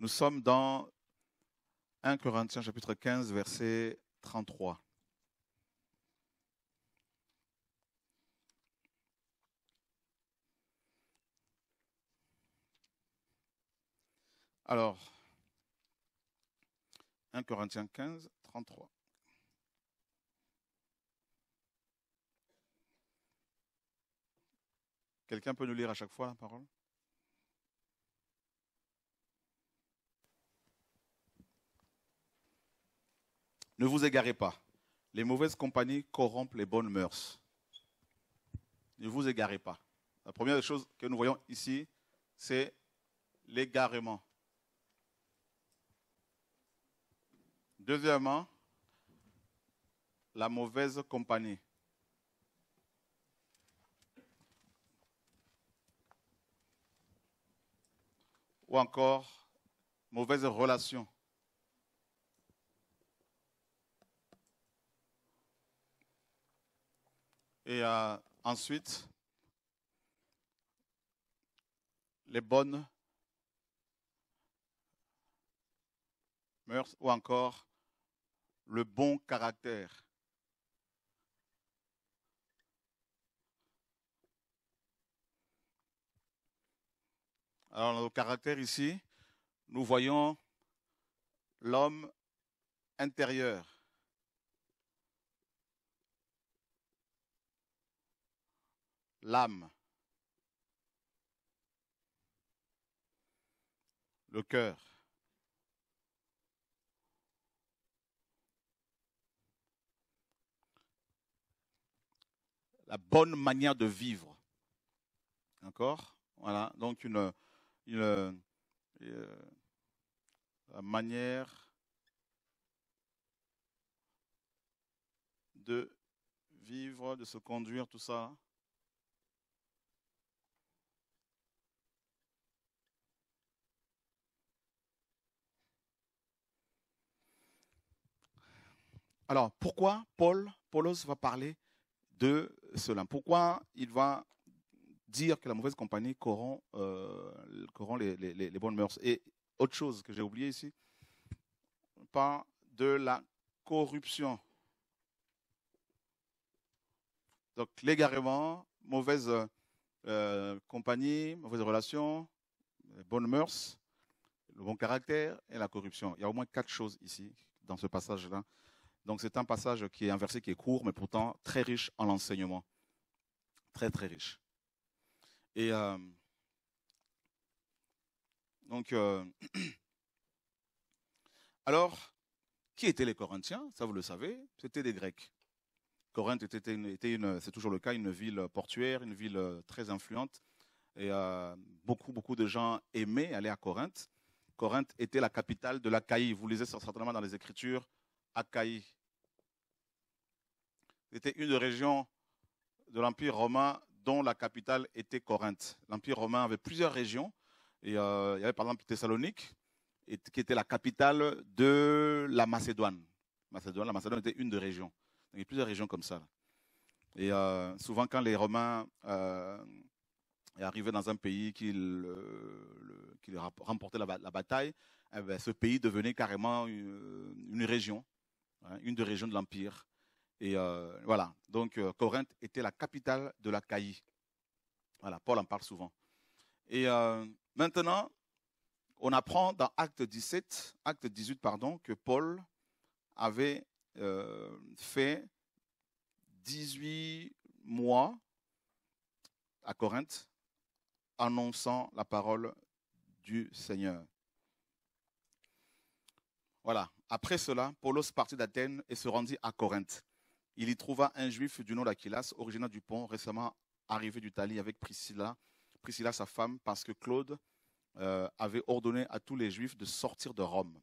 Nous sommes dans 1 Corinthiens chapitre 15 verset 33. Alors, 1 Corinthiens 15, Quelqu'un peut nous lire à chaque fois la parole Ne vous égarez pas. Les mauvaises compagnies corrompent les bonnes mœurs. Ne vous égarez pas. La première chose que nous voyons ici, c'est l'égarement. Deuxièmement, la mauvaise compagnie. Ou encore, mauvaise relation. Et euh, ensuite, les bonnes mœurs ou encore le bon caractère. Alors, dans le caractère ici, nous voyons l'homme intérieur. l'âme, le cœur. la bonne manière de vivre. D'accord Voilà, donc une, une, euh, manière de vivre, de se conduire, tout ça. Alors, pourquoi Paul, Paulos va parler de cela. Pourquoi il va dire que la mauvaise compagnie corrompt, euh, les, bonnes mœurs Et autre chose que j'ai oublié ici, pas de la corruption. Donc l'égarement, mauvaise euh, compagnie, mauvaise relation, bonnes mœurs, le bon caractère et la corruption. Il y a au moins quatre choses ici, dans ce passage-là, donc c'est un passage qui est un verset qui est court, mais pourtant très riche en enseignement. Très, très riche. Et euh, donc, euh, alors, qui étaient les Corinthiens Ça, vous le savez, c'était des Grecs. Corinthe était, une, c'est toujours le cas, une ville portuaire, une ville euh, très influente. Et beaucoup, beaucoup de gens aimaient aller à Corinthe. Corinthe était la capitale de l'Achaïe. Vous lisez certainement dans les Écritures, Achaïe, c'était une région de l'Empire romain dont la capitale était Corinthe. L'Empire romain avait plusieurs régions. Et, euh, il y avait par exemple Thessalonique, qui était la capitale de la Macédoine. la Macédoine était une des régions. il y avait plusieurs régions comme ça. Et euh, souvent, quand les Romains euh, arrivaient dans un pays qui remportait la, bataille, eh ben, ce pays devenait carrément une, région, hein, une des régions de l'Empire. Et euh, voilà, donc euh, Corinthe était la capitale de la Caïe. Voilà, Paul en parle souvent. Et euh, maintenant, on apprend dans Acte 17, Acte 18, pardon, que Paul avait fait 18 mois à Corinthe, annonçant la parole du Seigneur. Voilà. Après cela, Paulos partit d'Athènes et se rendit à Corinthe il y trouva un juif du nom d'Aquilas, originaire du pont, récemment arrivé d'Italie avec Priscilla, Priscilla sa femme, parce que Claude euh, avait ordonné à tous les juifs de sortir de Rome.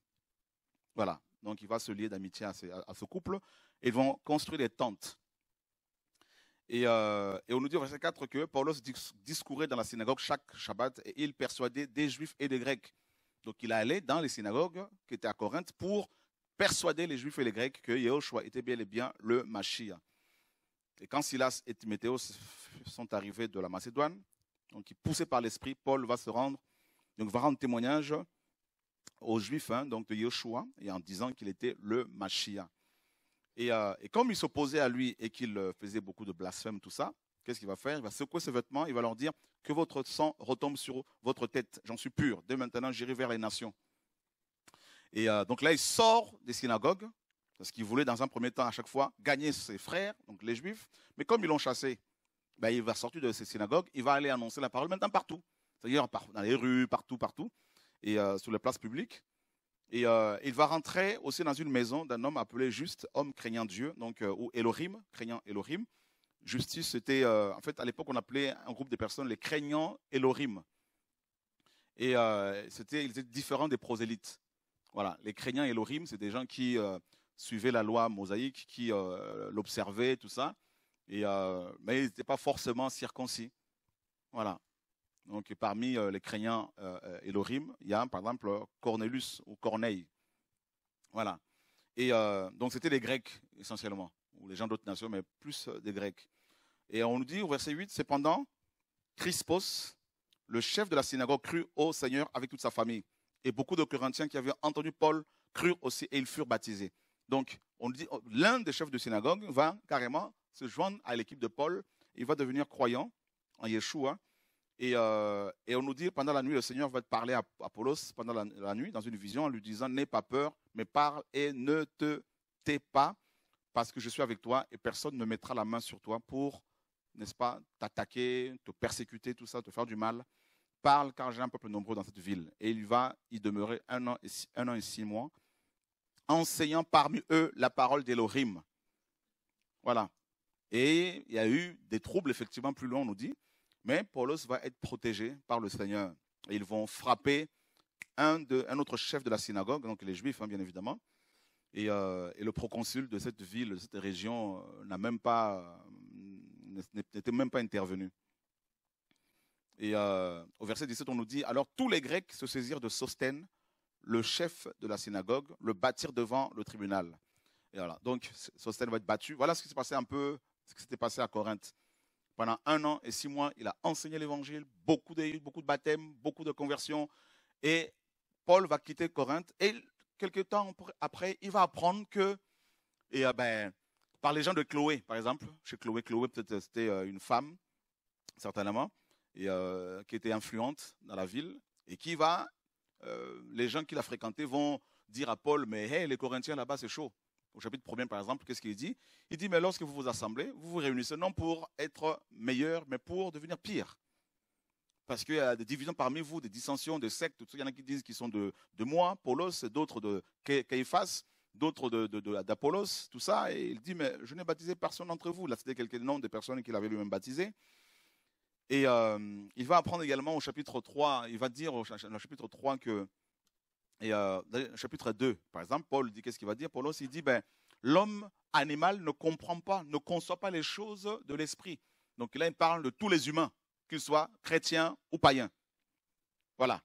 Voilà, donc il va se lier d'amitié à, ce couple. Ils vont construire des tentes. Euh, et, on nous dit au verset 4 que Paulos discourait dans la synagogue chaque Shabbat et il persuadait des juifs et des grecs. Donc il allait dans les synagogues qui étaient à Corinthe pour persuader les Juifs et les Grecs que Yahushua était bien et bien le Mashiach. Et quand Silas et Timothée sont arrivés de la Macédoine, donc poussés par l'esprit, Paul va se rendre, donc va rendre témoignage aux Juifs hein, donc de Yahushua et en disant qu'il était le Mashiach. Et, euh, comme ils s'opposaient à lui et qu'il euh, faisait beaucoup de blasphème, tout ça, qu'est-ce qu'il va faire Il va secouer ses vêtements, il va leur dire que votre sang retombe sur votre tête, j'en suis pur. Dès maintenant, j'irai vers les nations. Et euh, donc là, il sort des synagogues, parce qu'il voulait dans un premier temps à chaque fois gagner ses frères, donc les juifs. Mais comme ils l'ont chassé, ben, il va sortir de ces synagogues, il va aller annoncer la parole maintenant partout. C'est-à-dire dans les rues, partout, partout, et euh, sur les places publiques. Et euh, il va rentrer aussi dans une maison d'un homme appelé juste, homme craignant Dieu, donc, ou Elohim, craignant Elohim. Justice, c'était, en fait, à l'époque, on appelait un groupe de personnes les craignants Elohim. Et c'était, ils étaient différents des prosélytes. Voilà, les Créniens et l'Orim, c'est des gens qui euh, suivaient la loi mosaïque, qui euh, l'observaient, tout ça. Et, euh, mais ils n'étaient pas forcément circoncis. Voilà. Donc parmi les Créniens et l'Orim, il y a par exemple Cornelius ou Corneille. Voilà. Et donc c'était des Grecs essentiellement, ou les gens d'autres nations, mais plus des Grecs. Et on nous dit au verset 8, cependant, Crispos, le chef de la synagogue, crut au Seigneur avec toute sa famille. Et beaucoup de Corinthiens qui avaient entendu Paul crurent aussi et ils furent baptisés. Donc, on dit, oh, l'un des chefs de synagogue va carrément se joindre à l'équipe de Paul. Il va devenir croyant en Yeshua. Euh, et, on nous dit, pendant la nuit, le Seigneur va parler à Apollos pendant la, la nuit, dans une vision, en lui disant, n'aie pas peur, mais parle et ne te tais pas, parce que je suis avec toi et personne ne mettra la main sur toi pour, n'est-ce pas, t'attaquer, te persécuter, tout ça, te faire du mal parle car j'ai un peuple nombreux dans cette ville. Et il va y demeurer un an et six, mois, enseignant parmi eux la parole d'Elohim. Voilà. Et il y a eu des troubles, effectivement, plus loin, on nous dit. Mais Paulos va être protégé par le Seigneur. Et ils vont frapper un, autre chef de la synagogue, donc les Juifs, hein, bien évidemment. Euh, et, le proconsul de cette ville, de cette région, euh, n'a même pas, euh, n'était même pas intervenu. Et euh, au verset 17, on nous dit Alors tous les Grecs se saisirent de Sostène, le chef de la synagogue, le bâtirent devant le tribunal. Et voilà. Donc Sostène va être battu. Voilà ce qui s'est passé un peu, ce qui s'était passé à Corinthe. Pendant un an et six mois, il a enseigné l'évangile, beaucoup de, beaucoup de baptêmes, beaucoup de conversions. Et Paul va quitter Corinthe. Et quelque temps après, il va apprendre que, et euh, ben, par les gens de Chloé, par exemple, chez Chloé, Chloé, peut-être c'était euh, une femme, certainement et, euh, qui était influente dans la ville et qui va, euh, les gens qui l'a fréquenté vont dire à Paul, mais hé les Corinthiens là-bas, c'est chaud. Au chapitre 1 par exemple, qu'est-ce qu'il dit Il dit, mais lorsque vous vous assemblez, vous vous réunissez non pour être meilleur, mais pour devenir pire. Parce qu'il y a des divisions parmi vous, des dissensions, des sectes, Il y en a qui disent qu'ils sont de, de moi, Paulos, d'autres de Caïphas d'autres d'Apollos, de, tout ça. Et il dit, mais je n'ai baptisé personne d'entre vous. Là, c'était quelques noms des personnes qu'il avait lui-même baptisé et euh, il va apprendre également au chapitre 3, il va dire au, chapitre 3 que, et euh, au chapitre 2, par exemple, Paul dit qu'est-ce qu'il va dire Paul aussi dit, ben, l'homme animal ne comprend pas, ne conçoit pas les choses de l'esprit. Donc là, il parle de tous les humains, qu'ils soient chrétiens ou païens. Voilà.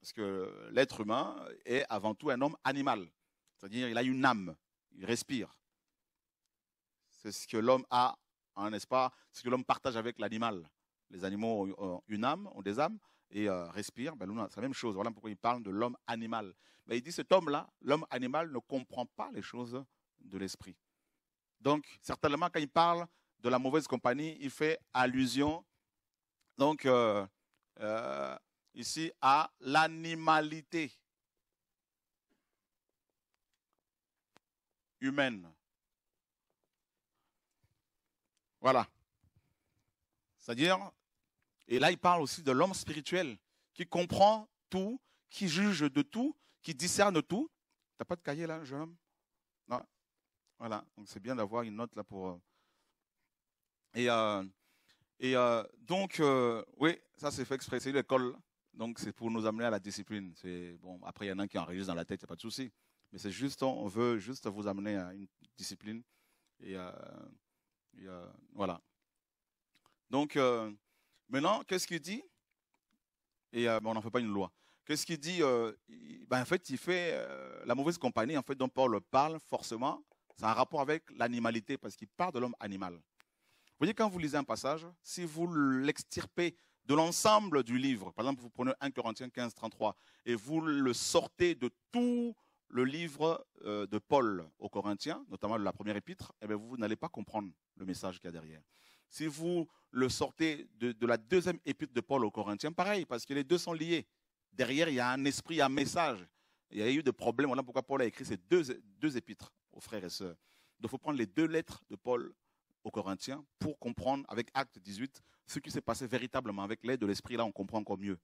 Parce que l'être humain est avant tout un homme animal, c'est-à-dire il a une âme, il respire. C'est ce que l'homme a, hein, n'est-ce pas, ce que l'homme partage avec l'animal les animaux ont euh, une âme, ont des âmes, et euh, respirent. Ben, c'est la même chose. Voilà pourquoi il parle de l'homme animal. Mais ben, il dit cet homme-là, l'homme animal, ne comprend pas les choses de l'esprit. Donc, certainement, quand il parle de la mauvaise compagnie, il fait allusion, donc, euh, ici, à l'animalité humaine. Voilà. C'est-à-dire et là, il parle aussi de l'homme spirituel qui comprend tout, qui juge de tout, qui discerne tout. T'as pas de cahier là, jeune homme Non. Voilà. Donc c'est bien d'avoir une note là pour. Euh. Et, euh, et euh, donc, oui, ça c'est fait exprès. C'est l'école. Donc c'est pour nous amener à la discipline. C'est bon. Après, il y en a un qui enregistre dans la tête, il n'y a pas de souci. Mais c'est juste, on veut juste vous amener à une discipline. et voilà. Donc Maintenant, qu'est-ce qu'il dit euh, on n'en fait pas une loi. Qu'est-ce qu'il dit euh, ben, En fait, il fait euh, la mauvaise compagnie, en fait, dont Paul parle forcément. C'est un rapport avec l'animalité, parce qu'il parle de l'homme animal. Vous voyez, quand vous lisez un passage, si vous l'extirpez de l'ensemble du livre, par exemple, vous prenez 1 Corinthiens 15, 33, et vous le sortez de tout le livre de Paul aux Corinthiens, notamment de la première épître, eh bien, vous n'allez pas comprendre le message qu'il y a derrière. Si vous le sortez de, la deuxième épître de Paul aux Corinthiens, pareil, parce que les deux sont liés. Derrière, il y a un esprit, un message. Il y a eu des problèmes. Voilà pourquoi Paul a écrit ces deux, épîtres aux frères et sœurs. Donc, il faut prendre les deux lettres de Paul aux Corinthiens pour comprendre, avec Acte 18, ce qui s'est passé véritablement avec l'aide de l'esprit. Là, on comprend encore mieux.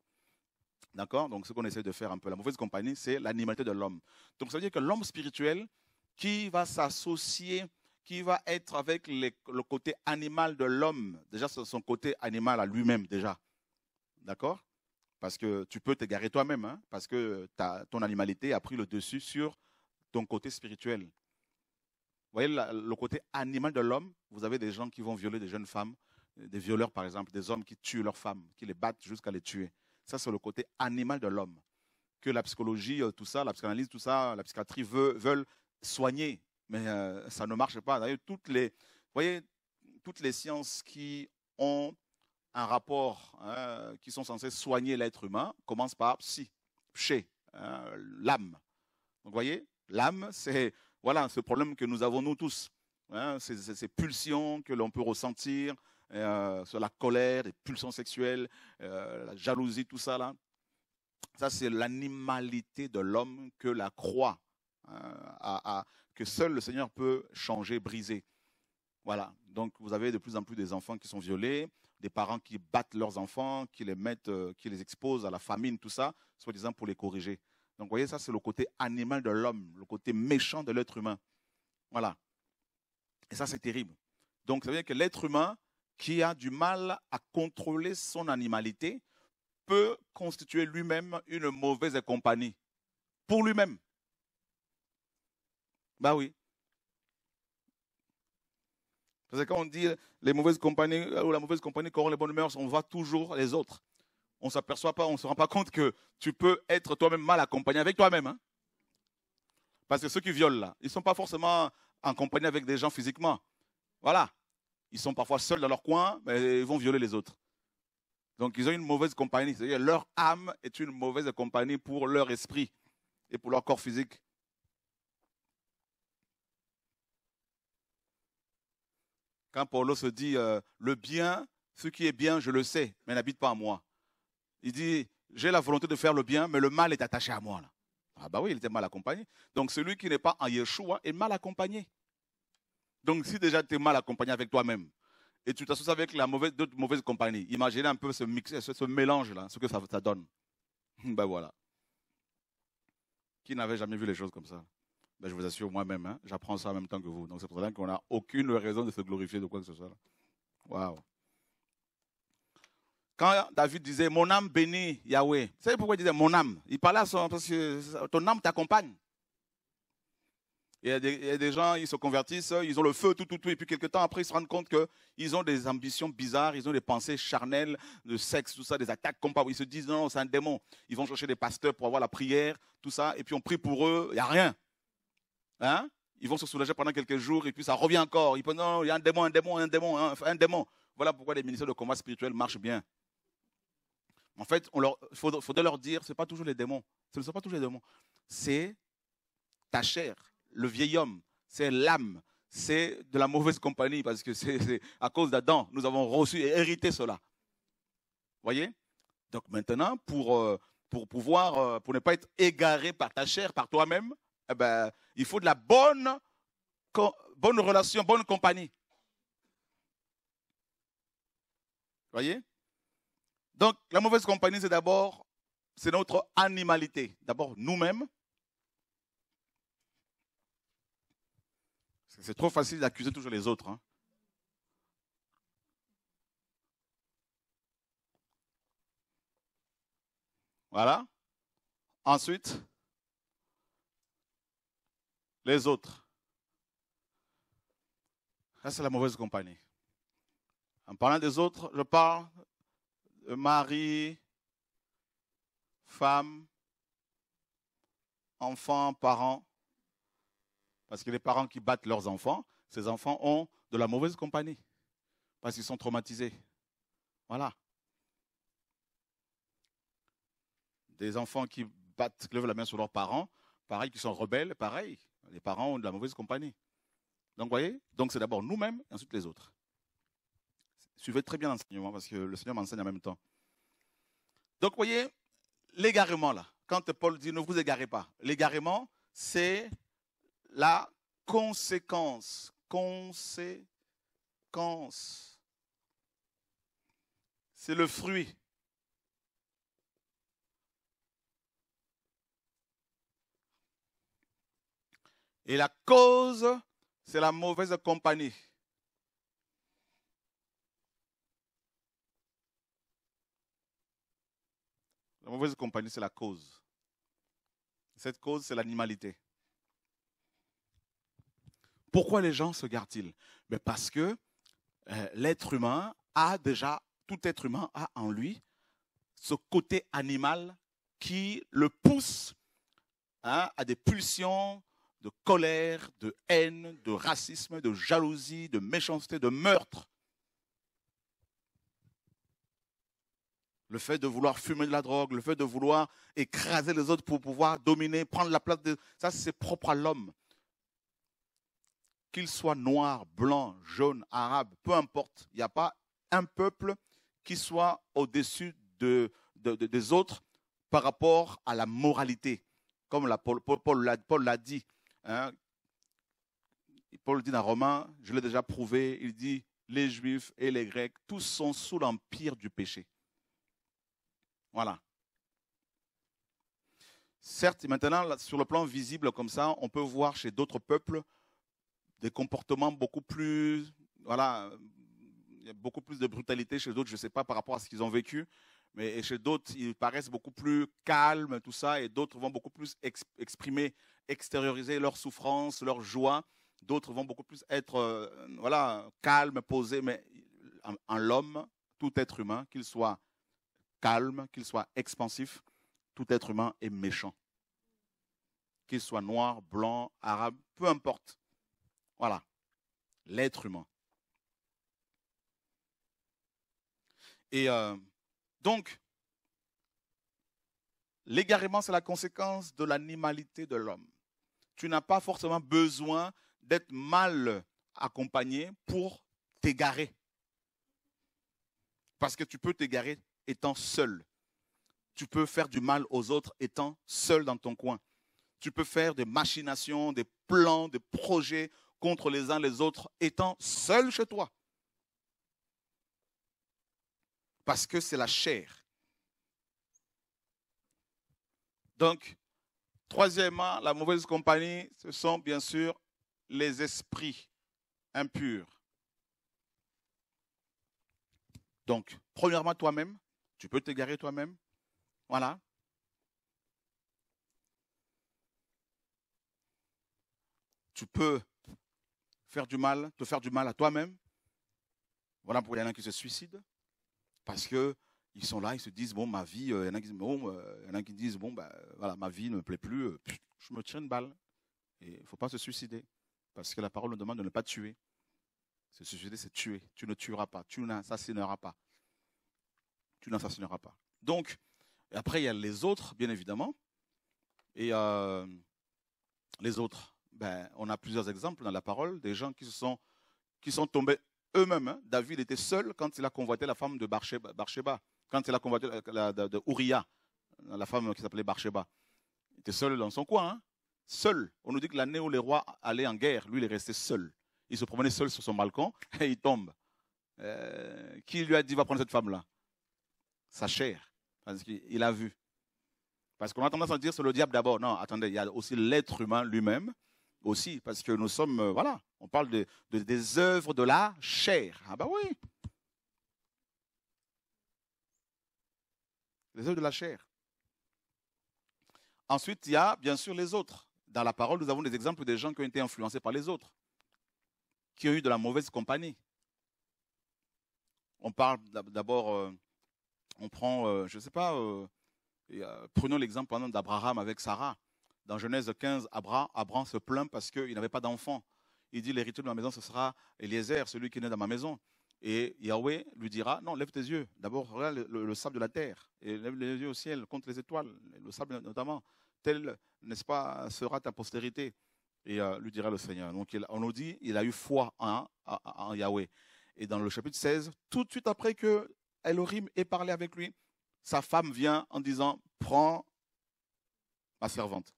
D'accord Donc, ce qu'on essaie de faire un peu, la mauvaise compagnie, c'est l'animalité de l'homme. Donc, ça veut dire que l'homme spirituel qui va s'associer qui va être avec le côté animal de l'homme. Déjà, son côté animal à lui-même, déjà. D'accord Parce que tu peux t'égarer toi-même, hein, parce que ton animalité a pris le dessus sur ton côté spirituel. Vous voyez, le côté animal de l'homme, vous avez des gens qui vont violer des jeunes femmes, des violeurs par exemple, des hommes qui tuent leurs femmes, qui les battent jusqu'à les tuer. Ça, c'est le côté animal de l'homme. Que la psychologie, euh, tout ça, la psychanalyse, tout ça, la psychiatrie veulent soigner mais euh, ça ne marche pas. D'ailleurs, toutes les, voyez, toutes les sciences qui ont un rapport, hein, qui sont censées soigner l'être humain, commencent par psy, chez, hein, l'âme. Donc, voyez, l'âme, c'est voilà, ce problème que nous avons nous tous, hein, ces, pulsions que l'on peut ressentir, euh, sur la colère, les pulsions sexuelles, euh, la jalousie, tout ça là. Ça, c'est l'animalité de l'homme que la croix a, que seul le Seigneur peut changer, briser. Voilà. Donc vous avez de plus en plus des enfants qui sont violés, des parents qui battent leurs enfants, qui les mettent, euh, qui les exposent à la famine, tout ça, soi-disant pour les corriger. Donc vous voyez, ça c'est le côté animal de l'homme, le côté méchant de l'être humain. Voilà. Et ça c'est terrible. Donc ça veut dire que l'être humain qui a du mal à contrôler son animalité peut constituer lui-même une mauvaise compagnie pour lui-même. Ben oui. Parce que quand on dit les mauvaises compagnies euh, ou la mauvaise compagnie auront les bonnes mœurs, on voit toujours les autres. On ne s'aperçoit pas, on ne se rend pas compte que tu peux être toi-même mal accompagné avec toi-même. Hein. Parce que ceux qui violent là, ils ne sont pas forcément en compagnie avec des gens physiquement. Voilà. Ils sont parfois seuls dans leur coin, mais ils vont violer les autres. Donc ils ont une mauvaise compagnie. C'est-à-dire leur âme est une mauvaise compagnie pour leur esprit et pour leur corps physique. Quand Paulo se dit euh, le bien, ce qui est bien, je le sais, mais n'habite pas en moi. Il dit j'ai la volonté de faire le bien, mais le mal est attaché à moi. Là. Ah bah oui, il était mal accompagné. Donc celui qui n'est pas en Yeshua est mal accompagné. Donc si déjà tu es mal accompagné avec toi-même et tu t'associes avec la mauvaise, d'autres mauvaises compagnies, imaginez un peu ce, ce, mélange-là, ce que ça donne. ben voilà. Qui n'avait jamais vu les choses comme ça ben, je vous assure moi-même, hein, j'apprends ça en même temps que vous. Donc c'est pour ça qu'on n'a aucune raison de se glorifier de quoi que ce soit. Waouh. Quand David disait Mon âme bénit Yahweh, vous savez pourquoi il disait Mon âme Il parlait à son. Parce que ton âme t'accompagne. Il y, a des, gens, ils se convertissent, ils ont le feu, tout, tout, tout, et puis quelques temps après, ils se rendent compte qu'ils ont des ambitions bizarres, ils ont des pensées charnelles, de sexe, tout ça, des attaques comme Ils se disent non, c'est un démon. Ils vont chercher des pasteurs pour avoir la prière, tout ça, et puis on prie pour eux, il n'y a rien. Hein? ils vont se soulager pendant quelques jours et puis ça revient encore. il y a un démon, un démon, un démon, hein, un, démon. Voilà pourquoi les ministères de combat spirituel marchent bien. En fait, il faudrait, leur dire, ce n'est pas toujours les démons. Ce ne sont pas toujours les démons. C'est ta chair, le vieil homme, c'est l'âme, c'est de la mauvaise compagnie parce que c'est à cause d'Adam, nous avons reçu et hérité cela. Voyez Donc maintenant, pour, euh, pour pouvoir, euh, pour ne pas être égaré par ta chair, par toi-même, eh ben, il faut de la bonne, bonne relation, bonne compagnie. Voyez Donc, la mauvaise compagnie, c'est d'abord, c'est notre animalité. D'abord, nous-mêmes. C'est trop facile d'accuser toujours les autres. Hein. Voilà. Ensuite, les autres. Ça, c'est la mauvaise compagnie. En parlant des autres, je parle de mari, femme, enfants, parents. Parce que les parents qui battent leurs enfants, ces enfants ont de la mauvaise compagnie. Parce qu'ils sont traumatisés. Voilà. Des enfants qui battent, qui lèvent la main sur leurs parents, pareil, qui sont rebelles, pareil. Les parents ont de la mauvaise compagnie. Donc, voyez, donc c'est d'abord nous-mêmes, et ensuite les autres. Suivez très bien l'enseignement parce que le Seigneur m'enseigne en même temps. Donc, voyez, l'égarement là, quand Paul dit ne vous égarez pas, l'égarement, c'est la conséquence. Conséquence. C'est le fruit Et la cause, c'est la mauvaise compagnie. La mauvaise compagnie, c'est la cause. Cette cause, c'est l'animalité. Pourquoi les gens se gardent-ils Mais ben Parce que euh, l'être humain a déjà, tout être humain a en lui ce côté animal qui le pousse hein, à des pulsions, de colère, de haine, de racisme, de jalousie, de méchanceté, de meurtre. Le fait de vouloir fumer de la drogue, le fait de vouloir écraser les autres pour pouvoir dominer, prendre la place de... Ça, c'est propre à l'homme. Qu'il soit noir, blanc, jaune, arabe, peu importe, il n'y a pas un peuple qui soit au-dessus des autres par rapport à la moralité. Comme la, Paul l'a dit, Hein. Paul dit dans Romains, je l'ai déjà prouvé, il dit, les Juifs et les Grecs, tous sont sous l'empire du péché. Voilà. Certes, maintenant, sur le plan visible comme ça, on peut voir chez d'autres peuples des comportements beaucoup plus... Voilà, il y a beaucoup plus de brutalité chez d'autres, je ne sais pas par rapport à ce qu'ils ont vécu, mais chez d'autres, ils paraissent beaucoup plus calmes, tout ça, et d'autres vont beaucoup plus exprimer extérioriser leur souffrance, leur joie. D'autres vont beaucoup plus être euh, voilà, calmes, posés, mais en, l'homme, tout être humain, qu'il soit calme, qu'il soit expansif, tout être humain est méchant. Qu'il soit noir, blanc, arabe, peu importe. Voilà, l'être humain. Et euh, donc, l'égarement, c'est la conséquence de l'animalité de l'homme tu n'as pas forcément besoin d'être mal accompagné pour t'égarer. Parce que tu peux t'égarer étant seul. Tu peux faire du mal aux autres étant seul dans ton coin. Tu peux faire des machinations, des plans, des projets contre les uns les autres étant seul chez toi. Parce que c'est la chair. Donc, Troisièmement, la mauvaise compagnie, ce sont bien sûr les esprits impurs. Donc, premièrement, toi-même, tu peux t'égarer toi-même. Voilà. Tu peux faire du mal, te faire du mal à toi-même. Voilà pour les gens qui se suicident. Parce que ils sont là, ils se disent bon ma vie, euh, il euh, y en a qui disent bon, bah, euh, voilà ma vie ne me plaît plus, je me tire une balle. Et il faut pas se suicider parce que la parole nous demande de ne pas tuer. Se suicider c'est tuer. Tu ne tueras pas, tu n'assassineras pas, tu n'assassineras pas. Donc après il y a les autres bien évidemment et les autres. Ben, on a plusieurs exemples dans la parole des gens qui se sont qui sont tombés eux-mêmes. Hein. David était seul quand il a convoité la femme de Barsheba. Quand c'est la combattante de, Uriah, la femme qui s'appelait Barsheba, il était seul dans son coin. Hein. seul. On nous dit que l'année où les rois allaient en guerre, lui, il est resté seul. Il se promenait seul sur son balcon et il tombe. Euh, qui lui a dit va prendre cette femme-là Sa chair. Parce qu'il a vu. Parce qu'on a tendance à dire c'est le diable d'abord. Non, attendez, il y a aussi l'être humain lui-même aussi, parce que nous sommes, euh, voilà, on parle de, des œuvres de la chair. Ah ben oui, les œuvres de la chair. Ensuite, il y a bien sûr les autres. Dans la parole, nous avons des exemples des gens qui ont été influencés par les autres, qui ont eu de la mauvaise compagnie. On parle d'abord, euh, on prend, euh, je ne sais pas, euh, prenons l'exemple d'Abraham avec Sarah. Dans Genèse 15, Abraham, se plaint parce qu'il n'avait pas d'enfant. Il dit l'héritier de ma maison, ce sera Eliezer, celui qui naît dans ma maison. Et Yahweh lui dira, non, lève tes yeux. D'abord, regarde le, sable de la terre. Et lève les yeux au ciel contre les étoiles, le sable notamment. Tel, n'est-ce pas, sera ta postérité. Et euh, lui dira le Seigneur. Donc, on nous dit, il a eu foi en, Yahweh. Et dans le chapitre 16, tout de suite après que ait parlé avec lui, sa femme vient en disant, prends ma servante.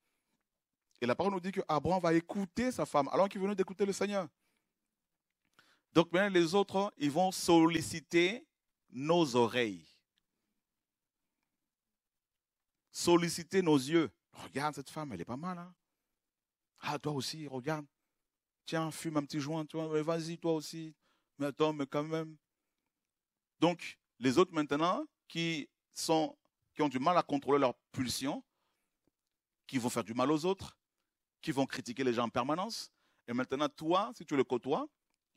Et la parole nous dit que va écouter sa femme, alors qu'il venait d'écouter le Seigneur. Donc maintenant, les autres, ils vont solliciter nos oreilles. Solliciter nos yeux. Regarde cette femme, elle est pas mal. Hein. Ah, toi aussi, regarde. Tiens, fume un petit joint, toi. Vas-y, toi aussi. Mais attends, mais quand même. Donc, les autres maintenant, qui, sont, qui ont du mal à contrôler leurs pulsions, qui vont faire du mal aux autres, qui vont critiquer les gens en permanence. Et maintenant, toi, si tu le côtoies,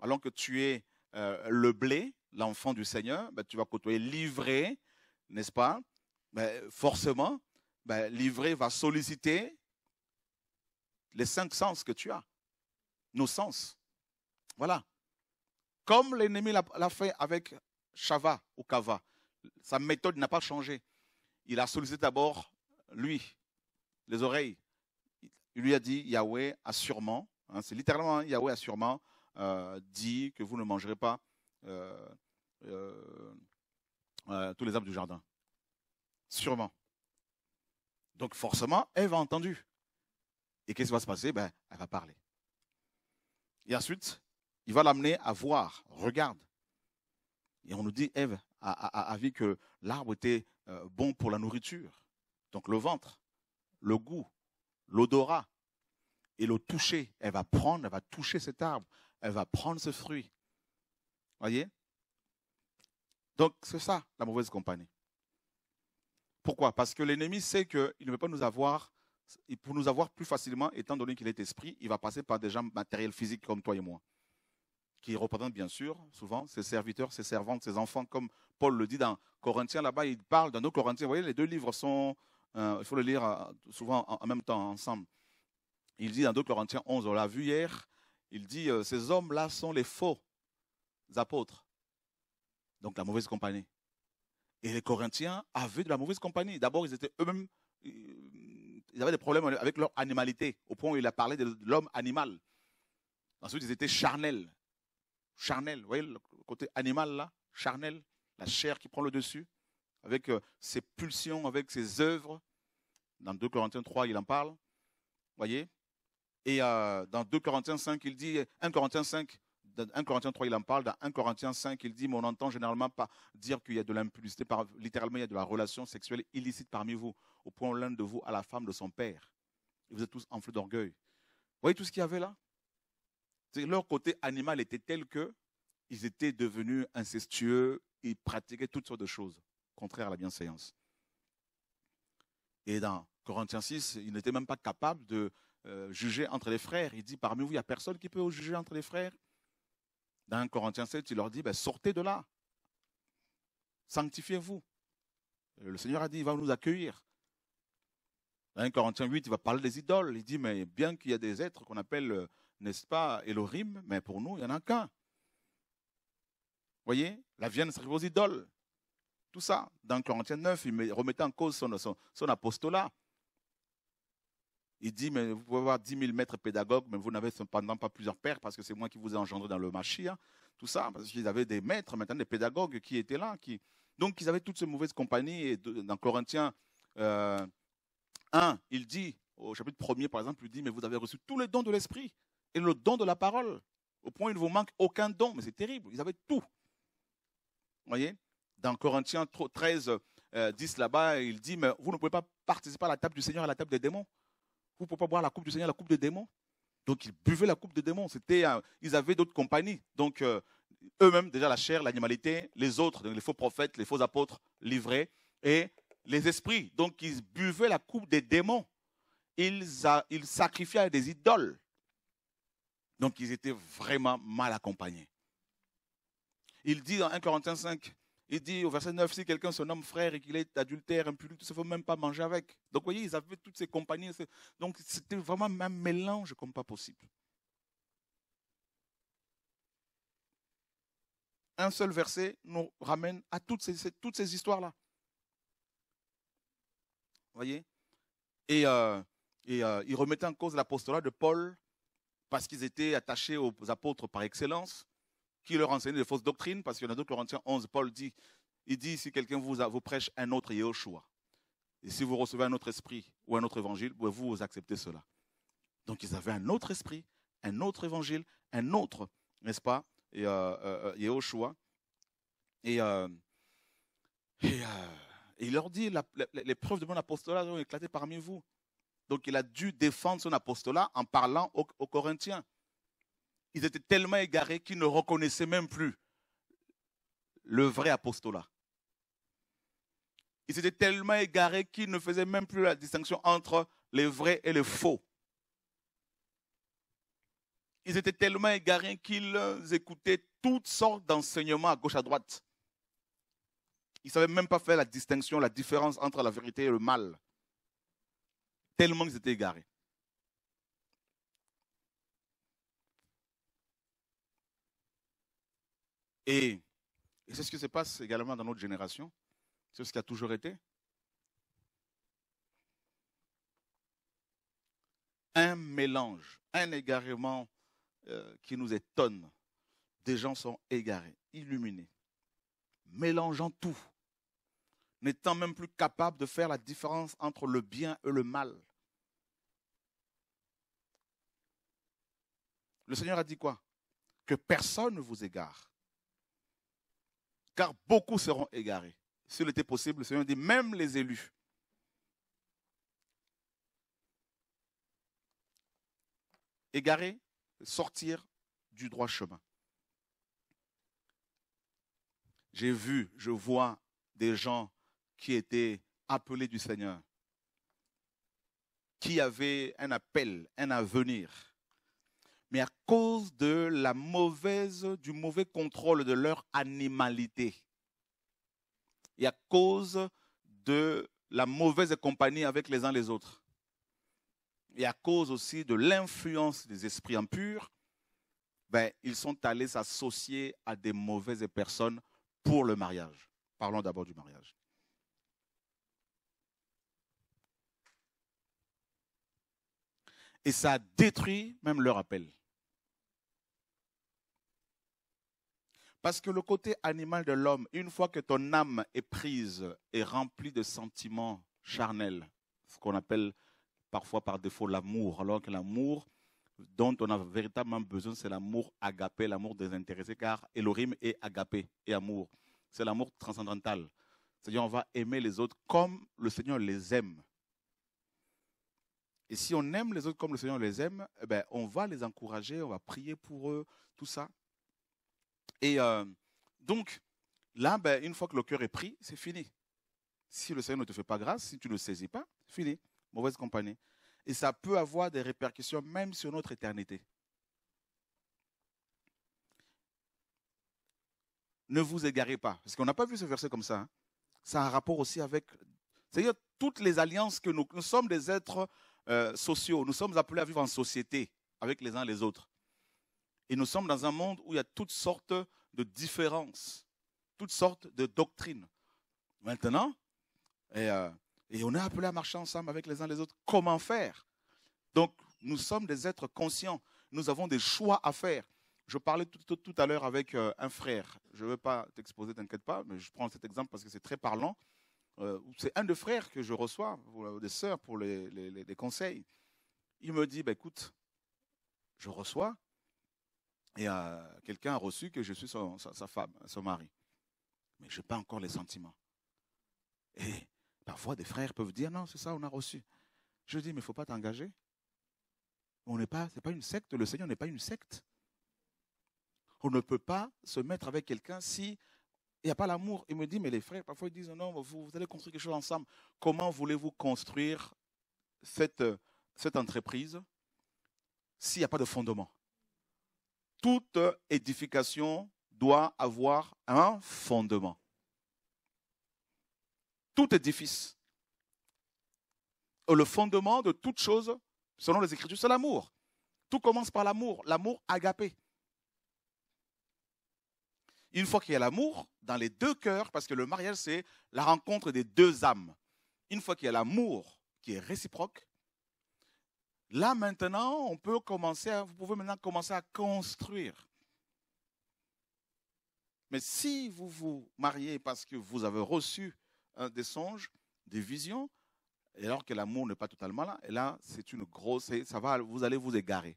alors que tu es euh, le blé, l'enfant du Seigneur, bah, tu vas côtoyer livré, n'est-ce pas bah, Forcément, ben, bah, livré va solliciter les cinq sens que tu as, nos sens. Voilà. Comme l'ennemi l'a fait avec Shava ou Kava, sa méthode n'a pas changé. Il a sollicité d'abord lui, les oreilles. Il lui a dit, Yahweh a sûrement, hein, c'est littéralement hein, Yahweh a sûrement euh, dit que vous ne mangerez pas euh, euh, tous les arbres du jardin. Sûrement. Donc forcément, Eve a entendu. Et qu'est-ce qui va se passer ben, Elle va parler. Et ensuite, il va l'amener à voir, regarde. Et on nous dit, Ève a, a, vu que l'arbre était bon pour la nourriture, donc le ventre, le goût, l'odorat et le toucher. Elle va prendre, elle va toucher cet arbre, elle va prendre ce fruit. Voyez Donc c'est ça la mauvaise compagnie. Pourquoi Parce que l'ennemi sait qu'il ne veut pas nous avoir, pour nous avoir plus facilement, étant donné qu'il est esprit, il va passer par des gens matériels physiques comme toi et moi, qui représentent bien sûr souvent ses serviteurs, ses servantes, ses enfants, comme Paul le dit dans Corinthiens là-bas, il parle dans nos Corinthiens. Vous voyez, les deux livres sont, euh, il faut le lire euh, souvent en, en même temps ensemble. Il dit dans 2 Corinthiens 11, on l'a vu hier, il dit, euh, ces hommes-là sont les faux apôtres, donc la mauvaise compagnie. Et les Corinthiens avaient de la mauvaise compagnie. D'abord, ils étaient eux-mêmes, ils avaient des problèmes avec leur animalité, au point où il a parlé de l'homme animal. Ensuite, ils étaient charnels. Charnels, vous voyez le côté animal là, charnel, la chair qui prend le dessus, avec euh, ses pulsions, avec ses œuvres. Dans 2 Corinthiens 3, il en parle. Vous voyez et euh, dans 2 Corinthiens 5, il dit, 1 Corinthiens 5, 1 Corinthiens 3, il en parle, dans 1 Corinthiens 5, il dit, mais on n'entend généralement pas dire qu'il y a de l'impudicité, littéralement, il y a de la relation sexuelle illicite parmi vous, au point où l'un de vous a la femme de son père. vous êtes tous enflés d'orgueil. Vous voyez tout ce qu'il y avait là Leur côté animal était tel que ils étaient devenus incestueux, ils pratiquaient toutes sortes de choses, contraires à la bienséance. Et dans Corinthiens 6, ils n'étaient même pas capables de euh, juger entre les frères. Il dit, parmi vous, il n'y a personne qui peut juger entre les frères. Dans 1 Corinthiens 7, il leur dit, ben, sortez de là. Sanctifiez-vous. Euh, le Seigneur a dit, il va nous accueillir. Dans 1 Corinthiens 8, il va parler des idoles. Il dit, mais bien qu'il y a des êtres qu'on appelle, euh, n'est-ce pas, Elohim, mais pour nous, il n'y en a qu'un. voyez, la vienne servait aux idoles. Tout ça, dans Corinthiens 9, il remettait en cause son apostolat. Il dit, mais vous pouvez avoir 10 000 maîtres pédagogues, mais vous n'avez cependant pas plusieurs pères parce que c'est moi qui vous ai engendré dans le Machia. Tout ça, parce qu'ils avaient des maîtres, maintenant des pédagogues qui étaient là. Qui... Donc, ils avaient toutes ces mauvaises compagnies. Et dans Corinthiens 1, euh, il dit, au chapitre 1er, par exemple, il dit, mais vous avez reçu tous les dons de l'esprit et le don de la parole. Au point il ne vous manque aucun don. Mais c'est terrible. Ils avaient tout. Vous voyez Dans Corinthiens 13, 10, euh, là-bas, il dit, mais vous ne pouvez pas participer à la table du Seigneur, et à la table des démons. Vous ne pouvez pas boire la coupe du Seigneur, la coupe des démons. Donc ils buvaient la coupe des démons. C'était, euh, ils avaient d'autres compagnies. Donc euh, eux-mêmes, déjà la chair, l'animalité, les autres, les faux prophètes, les faux apôtres livrés et les esprits. Donc ils buvaient la coupe des démons. Ils, ils sacrifiaient des idoles. Donc ils étaient vraiment mal accompagnés. Il dit dans 1 Corinthiens 5, il dit au verset 9, si quelqu'un se nomme frère et qu'il est adultère, impur, il ne faut même pas manger avec. Donc, vous voyez, ils avaient toutes ces compagnies. Donc, c'était vraiment un mélange comme pas possible. Un seul verset nous ramène à toutes ces, toutes ces histoires-là. Vous voyez Et, euh, et euh, ils remettaient en cause l'apostolat de Paul parce qu'ils étaient attachés aux apôtres par excellence qui leur enseignait des fausses doctrines, parce qu'il y en a d'autres, Corinthiens 11, Paul dit, il dit, si quelqu'un vous, prêche un autre Yeshua, et si vous recevez un autre esprit ou un autre évangile, vous, vous acceptez cela. Donc ils avaient un autre esprit, un autre évangile, un autre, n'est-ce pas, et, euh, euh, euh, Et, il leur dit, les preuves de mon apostolat ont éclaté parmi vous. Donc il a dû défendre son apostolat en parlant aux Corinthiens ils étaient tellement égarés qu'ils ne reconnaissaient même plus le vrai apostolat. Ils étaient tellement égarés qu'ils ne faisaient même plus la distinction entre les vrais et les faux. Ils étaient tellement égarés qu'ils écoutaient toutes sortes d'enseignements à gauche, à droite. Ils ne savaient même pas faire la distinction, la différence entre la vérité et le mal. Tellement ils étaient égarés. Et, c'est ce qui se passe également dans notre génération. C'est ce qui a toujours été. Un mélange, un égarement euh, qui nous étonne. Des gens sont égarés, illuminés, mélangeant tout, n'étant même plus capables de faire la différence entre le bien et le mal. Le Seigneur a dit quoi Que personne ne vous égare car beaucoup seront égarés. S'il était possible, le Seigneur dit, même les élus. Égarés, sortir du droit chemin. J'ai vu, je vois des gens qui étaient appelés du Seigneur, qui avaient un appel, un avenir mais à cause de la mauvaise, du mauvais contrôle de leur animalité et à cause de la mauvaise compagnie avec les uns les autres et à cause aussi de l'influence des esprits impurs, ben, ils sont allés s'associer à des mauvaises personnes pour le mariage. Parlons d'abord du mariage. Et ça a détruit même leur appel. Parce que le côté animal de l'homme, une fois que ton âme est prise et remplie de sentiments charnels, ce qu'on appelle parfois par défaut l'amour, alors que l'amour dont on a véritablement besoin, c'est l'amour agapé, l'amour désintéressé, car Elohim est agapé et amour. C'est l'amour transcendantal. C'est-à-dire on va aimer les autres comme le Seigneur les aime. Et si on aime les autres comme le Seigneur les aime, eh ben, on va les encourager, on va prier pour eux, tout ça. Et euh, donc, là, ben, une fois que le cœur est pris, c'est fini. Si le Seigneur ne te fait pas grâce, si tu ne saisis pas, fini, mauvaise compagnie. Et ça peut avoir des répercussions même sur notre éternité. Ne vous égarez pas, parce qu'on n'a pas vu ce verset comme ça. Hein. Ça a un rapport aussi avec, c'est-à-dire toutes les alliances que nous, nous sommes des êtres euh, sociaux, nous sommes appelés à vivre en société avec les uns les autres. Et nous sommes dans un monde où il y a toutes sortes de différences, toutes sortes de doctrines. Maintenant, et, euh, et on est appelé à marcher ensemble avec les uns les autres. Comment faire Donc, nous sommes des êtres conscients. Nous avons des choix à faire. Je parlais tout, à l'heure avec euh, un frère. Je ne vais pas t'exposer, t'inquiète pas, mais je prends cet exemple parce que c'est très parlant. Euh, c'est un de frères que je reçois, des sœurs, pour les, les, conseils. Il me dit, "Ben écoute, je reçois, et euh, quelqu'un a reçu que je suis sa, femme, son mari. Mais je n'ai pas encore les sentiments. Et parfois, des frères peuvent dire non, c'est ça, on a reçu. Je dis, mais il ne faut pas t'engager. On n'est pas, c'est pas une secte, le Seigneur n'est pas une secte. On ne peut pas se mettre avec quelqu'un si il n'y a pas l'amour. Il me dit, mais les frères, parfois ils disent, non, vous, allez construire quelque chose ensemble. Comment voulez-vous construire cette, cette entreprise s'il n'y a pas de fondement toute édification doit avoir un fondement. Tout édifice. Euh, le fondement de toute chose, selon les Écritures, c'est l'amour. Tout commence par l'amour, l'amour agapé. Une fois qu'il y a l'amour dans les deux cœurs, parce que le mariage, c'est la rencontre des deux âmes. Une fois qu'il y a l'amour qui est réciproque, Là maintenant, on peut commencer vous pouvez maintenant commencer à construire. Mais si vous vous mariez parce que vous avez reçu des songes, des visions, alors que l'amour n'est pas totalement là, et là, c'est une grosse, ça va, vous allez vous égarer.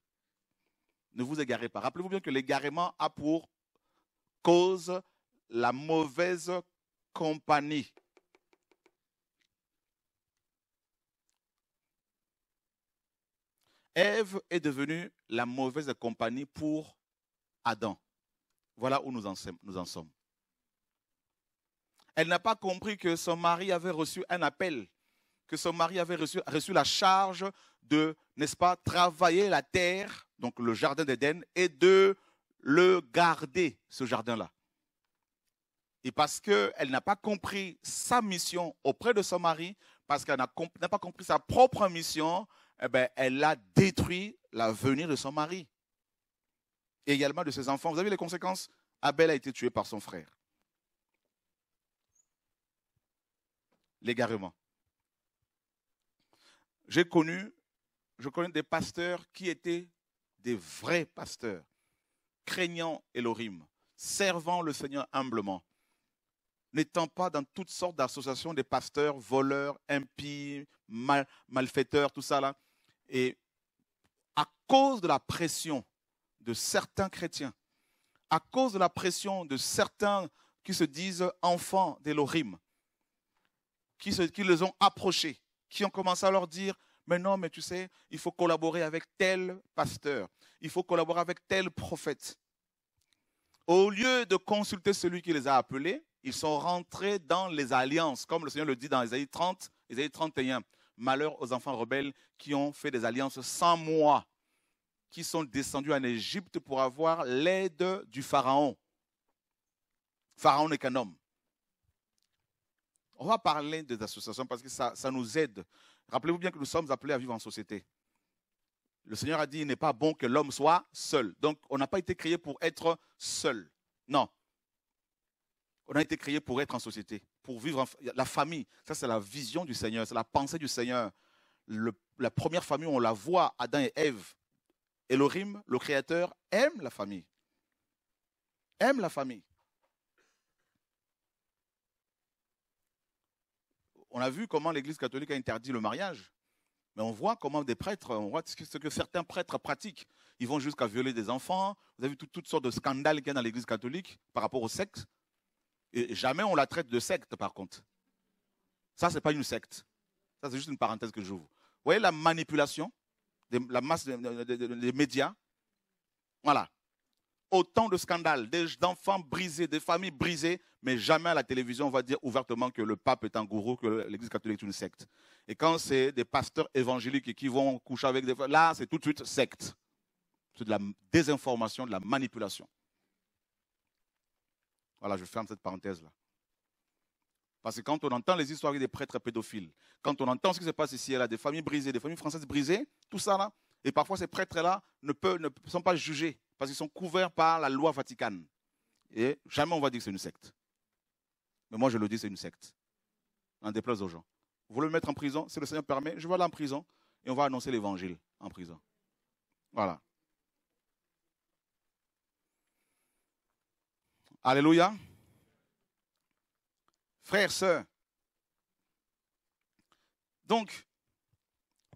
Ne vous égarez pas. Rappelez-vous bien que l'égarement a pour cause la mauvaise compagnie. Ève est devenue la mauvaise compagnie pour Adam. Voilà où nous en, sommes. Elle n'a pas compris que son mari avait reçu un appel, que son mari avait reçu, reçu la charge de, n'est-ce pas, travailler la terre, donc le jardin d'Éden, et de le garder, ce jardin-là. Et parce qu'elle n'a pas compris sa mission auprès de son mari, parce qu'elle n'a pas compris sa propre mission, eh ben, elle a détruit l'avenir de son mari et également de ses enfants. Vous avez les conséquences Abel a été tué par son frère. L'égarement. J'ai connu, je connais des pasteurs qui étaient des vrais pasteurs, craignant Elohim, servant le Seigneur humblement, n'étant pas dans toutes sortes d'associations des pasteurs, voleurs, impies, malfaiteurs, tout ça là. Et à cause de la pression de certains chrétiens, à cause de la pression de certains qui se disent enfants d'Elohim, qui, qui les ont approchés, qui ont commencé à leur dire, mais non, mais tu sais, il faut collaborer avec tel pasteur, il faut collaborer avec tel prophète. Au lieu de consulter celui qui les a appelés, ils sont rentrés dans les alliances, comme le Seigneur le dit dans Isaïe 30, Isaïe 31 malheur aux enfants rebelles qui ont fait des alliances sans moi, qui sont descendus en Égypte pour avoir l'aide du Pharaon. Pharaon n'est qu'un homme. On va parler des associations parce que ça, nous aide. Rappelez-vous bien que nous sommes appelés à vivre en société. Le Seigneur a dit, il n'est pas bon que l'homme soit seul. Donc, on n'a pas été créé pour être seul. Non. On a été créé pour être en société pour vivre la famille. Ça, c'est la vision du Seigneur, c'est la pensée du Seigneur. la première famille, on la voit, Adam et Ève. Elohim, le Créateur, aime la famille. Aime la famille. On a vu comment l'Église catholique a interdit le mariage. Mais on voit comment des prêtres, on voit ce que certains prêtres pratiquent. Ils vont jusqu'à violer des enfants. Vous avez toutes, toutes sortes de scandales qu'il y a dans l'Église catholique par rapport au sexe. Et jamais on la traite de secte, par contre. Ça, ce n'est pas une secte. Ça, c'est juste une parenthèse que j'ouvre. Vous voyez la manipulation de la masse des, médias Voilà. Autant de scandales, d'enfants brisés, des familles brisées, mais jamais à la télévision on va dire ouvertement que le pape est un gourou, que l'Église catholique est une secte. Et quand c'est des pasteurs évangéliques qui vont coucher avec des... Là, c'est tout de suite secte. C'est de la désinformation, de la manipulation. Voilà, je ferme cette parenthèse-là. Parce que quand on entend les histoires des prêtres pédophiles, quand on entend ce qui se passe ici et là, des familles brisées, des familles françaises brisées, tout ça là, et parfois ces prêtres-là ne, ne, sont pas jugés parce qu'ils sont couverts par la loi vaticane. Et jamais on va dire que c'est une secte. Mais moi je le dis, c'est une secte. On déplace aux gens. Vous voulez me mettre en prison Si le Seigneur permet, je vais aller en prison et on va annoncer l'évangile en prison. Voilà. Alléluia. Frères, sœurs. Donc,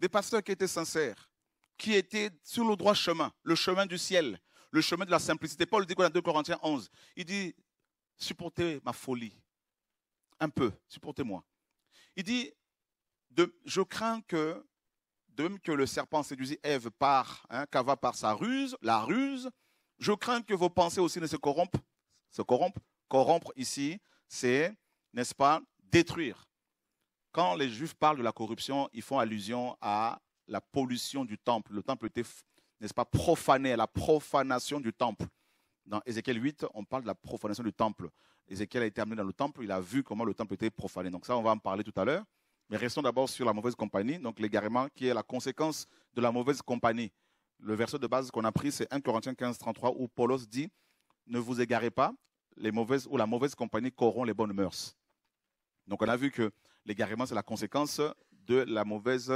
des pasteurs qui étaient sincères, qui étaient sur le droit chemin, le chemin du ciel, le chemin de la simplicité. Paul dit quoi dans 2 Corinthiens 11 Il dit supportez ma folie. Un peu, supportez-moi. Il dit je crains que, de même que le serpent séduisit Ève par, hein, par sa ruse, la ruse, je crains que vos pensées aussi ne se corrompent se corrompre. Corrompre ici, c'est, n'est-ce pas, détruire. Quand les Juifs parlent de la corruption, ils font allusion à la pollution du temple. Le temple était, n'est-ce pas, profané, à la profanation du temple. Dans Ézéchiel 8, on parle de la profanation du temple. Ézéchiel a été amené dans le temple, il a vu comment le temple était profané. Donc ça, on va en parler tout à l'heure. Mais restons d'abord sur la mauvaise compagnie, donc l'égarement qui est la conséquence de la mauvaise compagnie. Le verset de base qu'on a pris, c'est 1 Corinthiens 15, 33, où Paulos dit ne vous égarez pas, les mauvaises ou la mauvaise compagnie corrompt les bonnes mœurs. Donc on a vu que l'égarement, c'est la conséquence de la mauvaise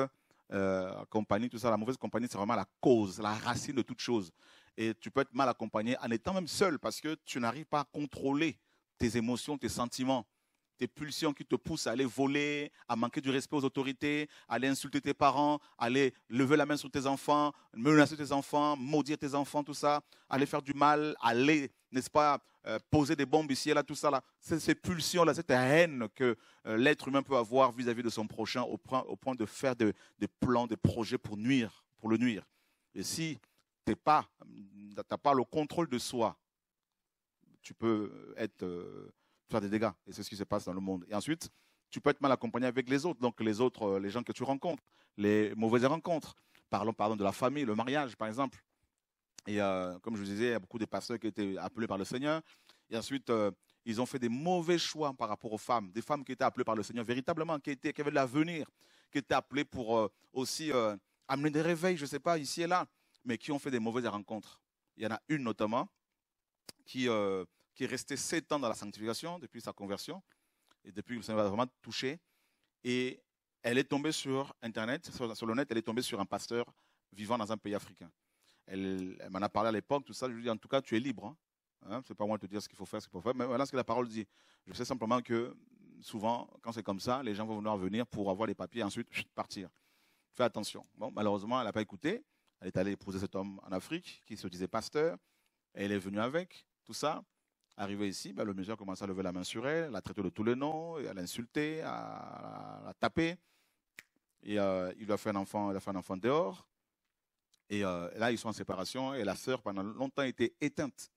euh, compagnie, tout ça. La mauvaise compagnie, c'est vraiment la cause, la racine de toute chose. Et tu peux être mal accompagné en étant même seul parce que tu n'arrives pas à contrôler tes émotions, tes sentiments tes pulsions qui te poussent à aller voler, à manquer du respect aux autorités, à aller insulter tes parents, à aller lever la main sur tes enfants, menacer tes enfants, maudire tes enfants, tout ça, aller faire du mal, aller, n'est-ce pas, euh, poser des bombes ici et là, tout ça, là. ces pulsions-là, cette haine que euh, l'être humain peut avoir vis-à-vis de son prochain au point, au point de faire des plans, des projets pour nuire, pour le nuire. Et si tu n'as pas, pas le contrôle de soi, tu peux être... Euh, faire des dégâts. Et c'est ce qui se passe dans le monde. Et ensuite, tu peux être mal accompagné avec les autres, donc les autres, euh, les gens que tu rencontres, les mauvaises rencontres. Parlons, pardon, de la famille, le mariage, par exemple. Et euh, comme je vous disais, il y a beaucoup de pasteurs qui étaient appelés par le Seigneur. Et ensuite, euh, ils ont fait des mauvais choix par rapport aux femmes, des femmes qui étaient appelées par le Seigneur véritablement, qui, étaient, qui avaient de l'avenir, qui étaient appelées pour aussi amener des réveils, je ne sais pas, ici et là, mais qui ont fait des mauvaises rencontres. Il y en a une notamment qui qui est resté sept ans dans la sanctification depuis sa conversion, et depuis le s'est vraiment touché. Et elle est tombée sur Internet, sur, le net, elle est tombée sur un pasteur vivant dans un pays africain. Elle, m'en a parlé à l'époque, tout ça. Je lui ai dit, en tout cas, tu es libre. Hein. n'est hein, c'est pas moi de te dire ce qu'il faut faire, ce qu'il faut faire. Mais voilà ce que la parole dit. Je sais simplement que souvent, quand c'est comme ça, les gens vont vouloir venir pour avoir les papiers et ensuite partir. Fais attention. Bon, malheureusement, elle n'a pas écouté. Elle est allée épouser cet homme en Afrique qui se disait pasteur. Et elle est venue avec tout ça. Arrivé ici, ben, le monsieur a à lever la main sur elle, l'a traité de tous les noms, à l'insulter, à, la taper. Et euh, il lui a fait un enfant, il a fait un enfant dehors. Euh, et là, ils sont en séparation. Et la sœur, pendant longtemps, était éteinte.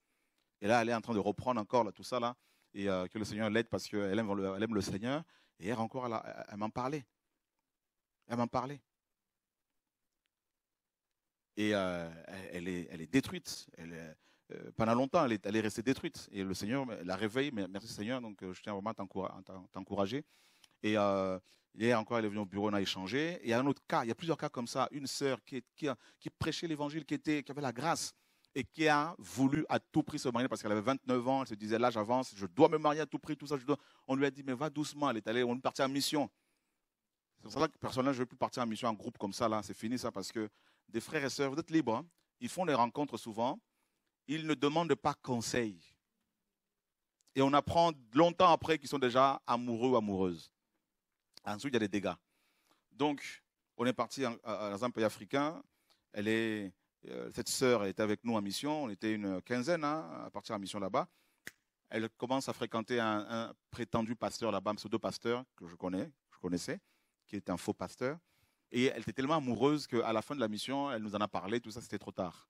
Et là, elle est en train de reprendre encore tout ça là. Et euh, que le Seigneur l'aide parce qu'elle aime, le, elle aime le Seigneur. Et hier encore, elle, m'en parlait. Elle m'en parlait. Et elle est, elle, est, détruite. Elle est, euh, pendant longtemps, elle est, restée détruite. Et le Seigneur la réveille. Mais merci Seigneur. Donc, euh, je tiens vraiment à t'encourager. Et euh, hier encore, elle est venue au bureau, on a échangé. Et il y a un autre cas, il y a plusieurs cas comme ça. Une sœur qui, prêchait l'évangile, qui, qui avait la grâce et qui a voulu à tout prix se marier parce qu'elle avait 29 ans. Elle se disait, là, j'avance, je dois me marier à tout prix, tout ça. Je dois. On lui a dit, mais va doucement. Elle est allée, on est parti en mission. C'est pour ça que personnellement, je ne veux plus partir en mission en groupe comme ça, là. C'est fini, ça, parce que des frères et sœurs, vous êtes libres. Hein. Ils font des rencontres souvent ils ne demandent pas conseil. Et on apprend longtemps après qu'ils sont déjà amoureux ou amoureuses. Ensuite, il y a des dégâts. Donc, on est parti dans un pays africain. Euh, cette sœur était avec nous en mission. On était une quinzaine hein, à partir en mission là-bas. Elle commence à fréquenter un, prétendu pasteur là-bas, un pseudo-pasteur que je connais, je connaissais, qui est un faux pasteur. Et elle était tellement amoureuse qu'à la fin de la mission, elle nous en a parlé. Tout ça, c'était trop tard.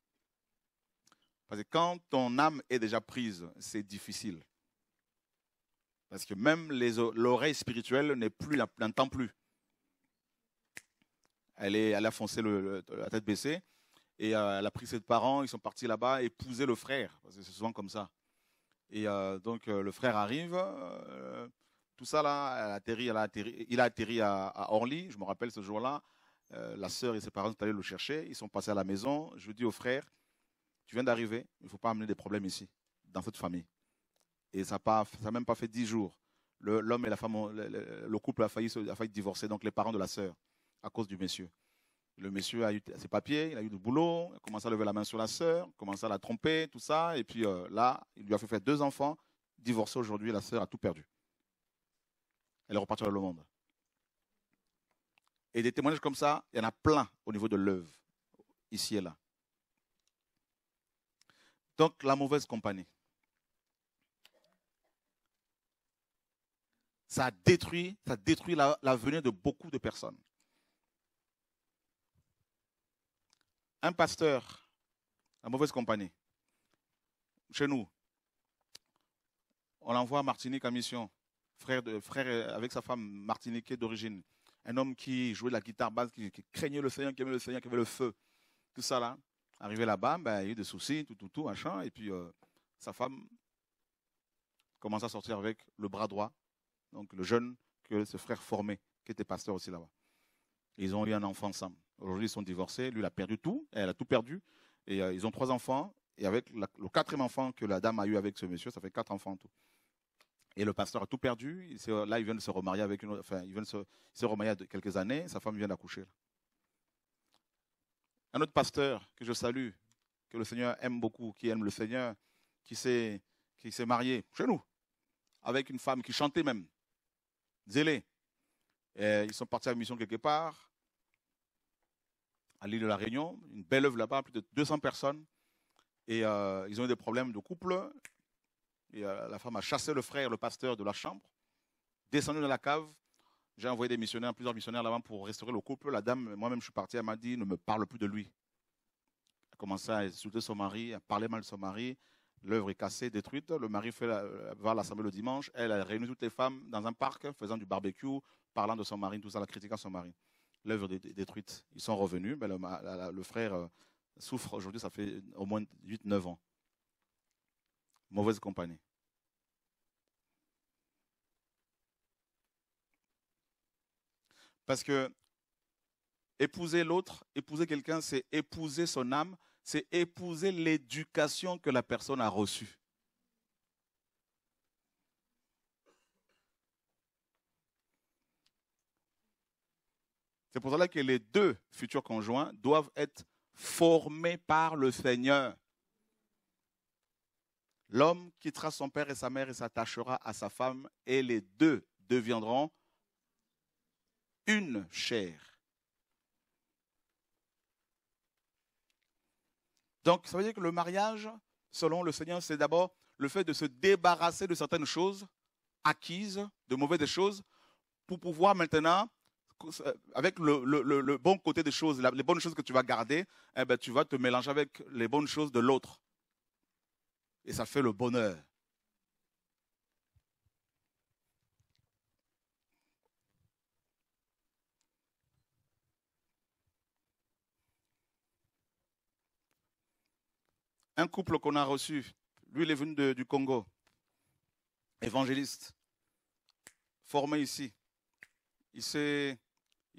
Parce que quand ton âme est déjà prise, c'est difficile. Parce que même l'oreille spirituelle n'est plus, n'entend plus. Elle, elle a foncé la tête baissée et euh, elle a pris ses parents, ils sont partis là-bas épouser le frère. Parce que c'est souvent comme ça. Et euh, donc euh, le frère arrive, tout ça là, il a atterri à, à, Orly, je me rappelle ce jour-là. la sœur et ses parents sont allés le chercher, ils sont passés à la maison. Je dis au frère, tu viens d'arriver, il ne faut pas amener des problèmes ici, dans cette famille. Et ça n'a même pas fait dix jours. L'homme et la femme, le, couple a failli, divorcer, donc les parents de la sœur, à cause du monsieur. Le monsieur a eu ses papiers, il a eu du boulot, il a commencé à lever la main sur la sœur, commencé à la tromper, tout ça. Et puis euh, là, il lui a fait faire deux enfants, divorcé aujourd'hui, la sœur a tout perdu. Elle est repartie dans le monde. Et des témoignages comme ça, il y en a plein au niveau de l'œuvre, ici et là. Donc la mauvaise compagnie. Ça détruit, ça détruit l'avenir de beaucoup de personnes. Un pasteur, la mauvaise compagnie, chez nous, on l'envoie à Martinique en mission, frère, de, frère euh, avec sa femme martiniquaise d'origine, un homme qui jouait de la guitare basse, qui, qui craignait le Seigneur, qui aimait le Seigneur, qui avait le feu, tout ça là. Arrivé là-bas, ben, il y a eu des soucis, tout, tout, tout, machin. Et puis, euh, sa femme commence à sortir avec le bras droit, donc le jeune que ce frère formait, qui était pasteur aussi là-bas. Ils ont eu un enfant ensemble. Aujourd'hui, ils sont divorcés. Lui, il a perdu tout. Elle a tout perdu. Et euh, ils ont trois enfants. Et avec le quatrième enfant que la dame a eu avec ce monsieur, ça fait quatre enfants en tout. Et le pasteur a tout perdu. là, il vient de se remarier avec une autre, Enfin, il vient se, remarier il y a quelques années. Sa femme vient d'accoucher un autre pasteur que je salue, que le Seigneur aime beaucoup, qui aime le Seigneur, qui s'est, qui s'est marié chez nous, avec une femme qui chantait même, zélée. ils sont partis à la mission quelque part, à l'île de la Réunion, une belle œuvre là-bas, plus de 200 personnes. Et euh, ils ont eu des problèmes de couple. Et, euh, la femme a chassé le frère, le pasteur de la chambre, descendu dans la cave, j'ai envoyé des missionnaires, plusieurs missionnaires là-bas pour restaurer le couple. La dame, moi-même, je suis parti, elle m'a dit, ne me parle plus de lui. Elle a commencé à insulter son mari, à parler mal de son mari. L'œuvre est cassée, détruite. Le mari fait va à l'assemblée le dimanche. Elle a réuni toutes les femmes dans un parc, faisant du barbecue, parlant de son mari, tout ça, la critiquant son mari. L'œuvre est détruite. Ils sont revenus, mais ben, le, le frère euh, souffre aujourd'hui, ça fait au moins 8-9 ans. Mauvaise compagnie. Parce que épouser l'autre, épouser quelqu'un, c'est épouser son âme, c'est épouser l'éducation que la personne a reçue. C'est pour cela que les deux futurs conjoints doivent être formés par le Seigneur. L'homme quittera son père et sa mère et s'attachera à sa femme et les deux deviendront une chair. Donc ça veut dire que le mariage, selon le Seigneur, c'est d'abord le fait de se débarrasser de certaines choses acquises, de mauvaises choses, pour pouvoir maintenant, avec le, bon côté des choses, les bonnes choses que tu vas garder, eh ben, tu vas te mélanger avec les bonnes choses de l'autre. Et ça fait le bonheur. Un couple qu'on a reçu, lui, il est venu du Congo, évangéliste, formé ici. Il, s'est,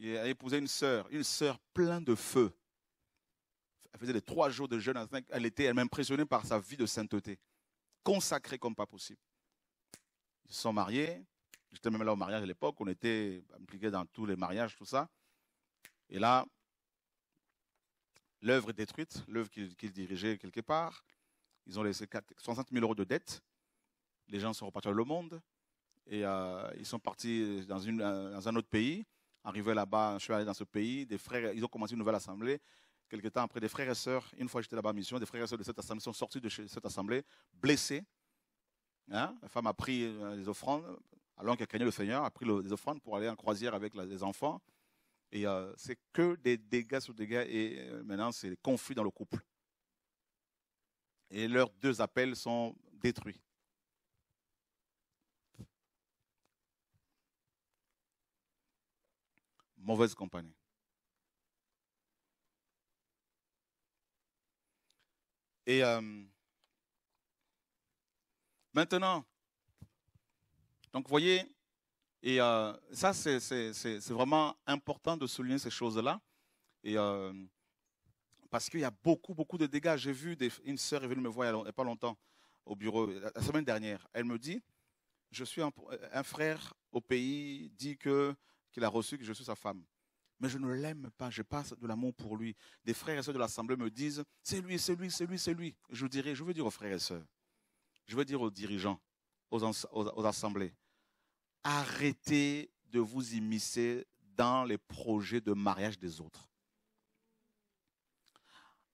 a épousé une sœur, une sœur plein de feu. Elle faisait les trois jours de jeûne. Elle était elle impressionnée par sa vie de sainteté, consacrée comme pas possible. Ils sont mariés. J'étais même là au mariage à l'époque. On était impliqués dans tous les mariages, tout ça. Et là, L'œuvre est détruite, l'œuvre qu'ils dirigeaient quelque part. Ils ont laissé 60 000 euros de dette. Les gens sont repartis dans le monde. Et euh, ils sont partis dans, un autre pays. Arrivé là-bas, je suis allé dans ce pays. Des frères, ils ont commencé une nouvelle assemblée. Quelques temps après, des frères et sœurs, une fois j'étais là-bas en mission, des frères et sœurs de cette assemblée sont sortis de cette assemblée blessés. Hein. La femme a pris des euh, offrandes, alors qu'elle craignait le Seigneur, a pris des offrandes pour aller en croisière avec les enfants. Et euh, c'est que des dégâts sur dégâts. Et euh, maintenant, c'est des conflits dans le couple. Et leurs deux appels sont détruits. Mauvaise compagnie. Et euh, maintenant, donc vous voyez, et euh, ça, c'est vraiment important de souligner ces choses-là. Et euh, parce qu'il y a beaucoup, beaucoup de dégâts. J'ai vu une sœur est venue me voir il n'y a pas longtemps au bureau, la semaine dernière. Elle me dit, je suis un, frère au pays, dit qu'il a reçu que je suis sa femme. Mais je ne l'aime pas, je passe de l'amour pour lui. Des frères et sœurs de l'Assemblée me disent, c'est lui, c'est lui, c'est lui, c'est lui. Je je veux dire aux frères et sœurs, je veux dire aux dirigeants, aux assemblées, arrêtez de vous immiscer dans les projets de mariage des autres.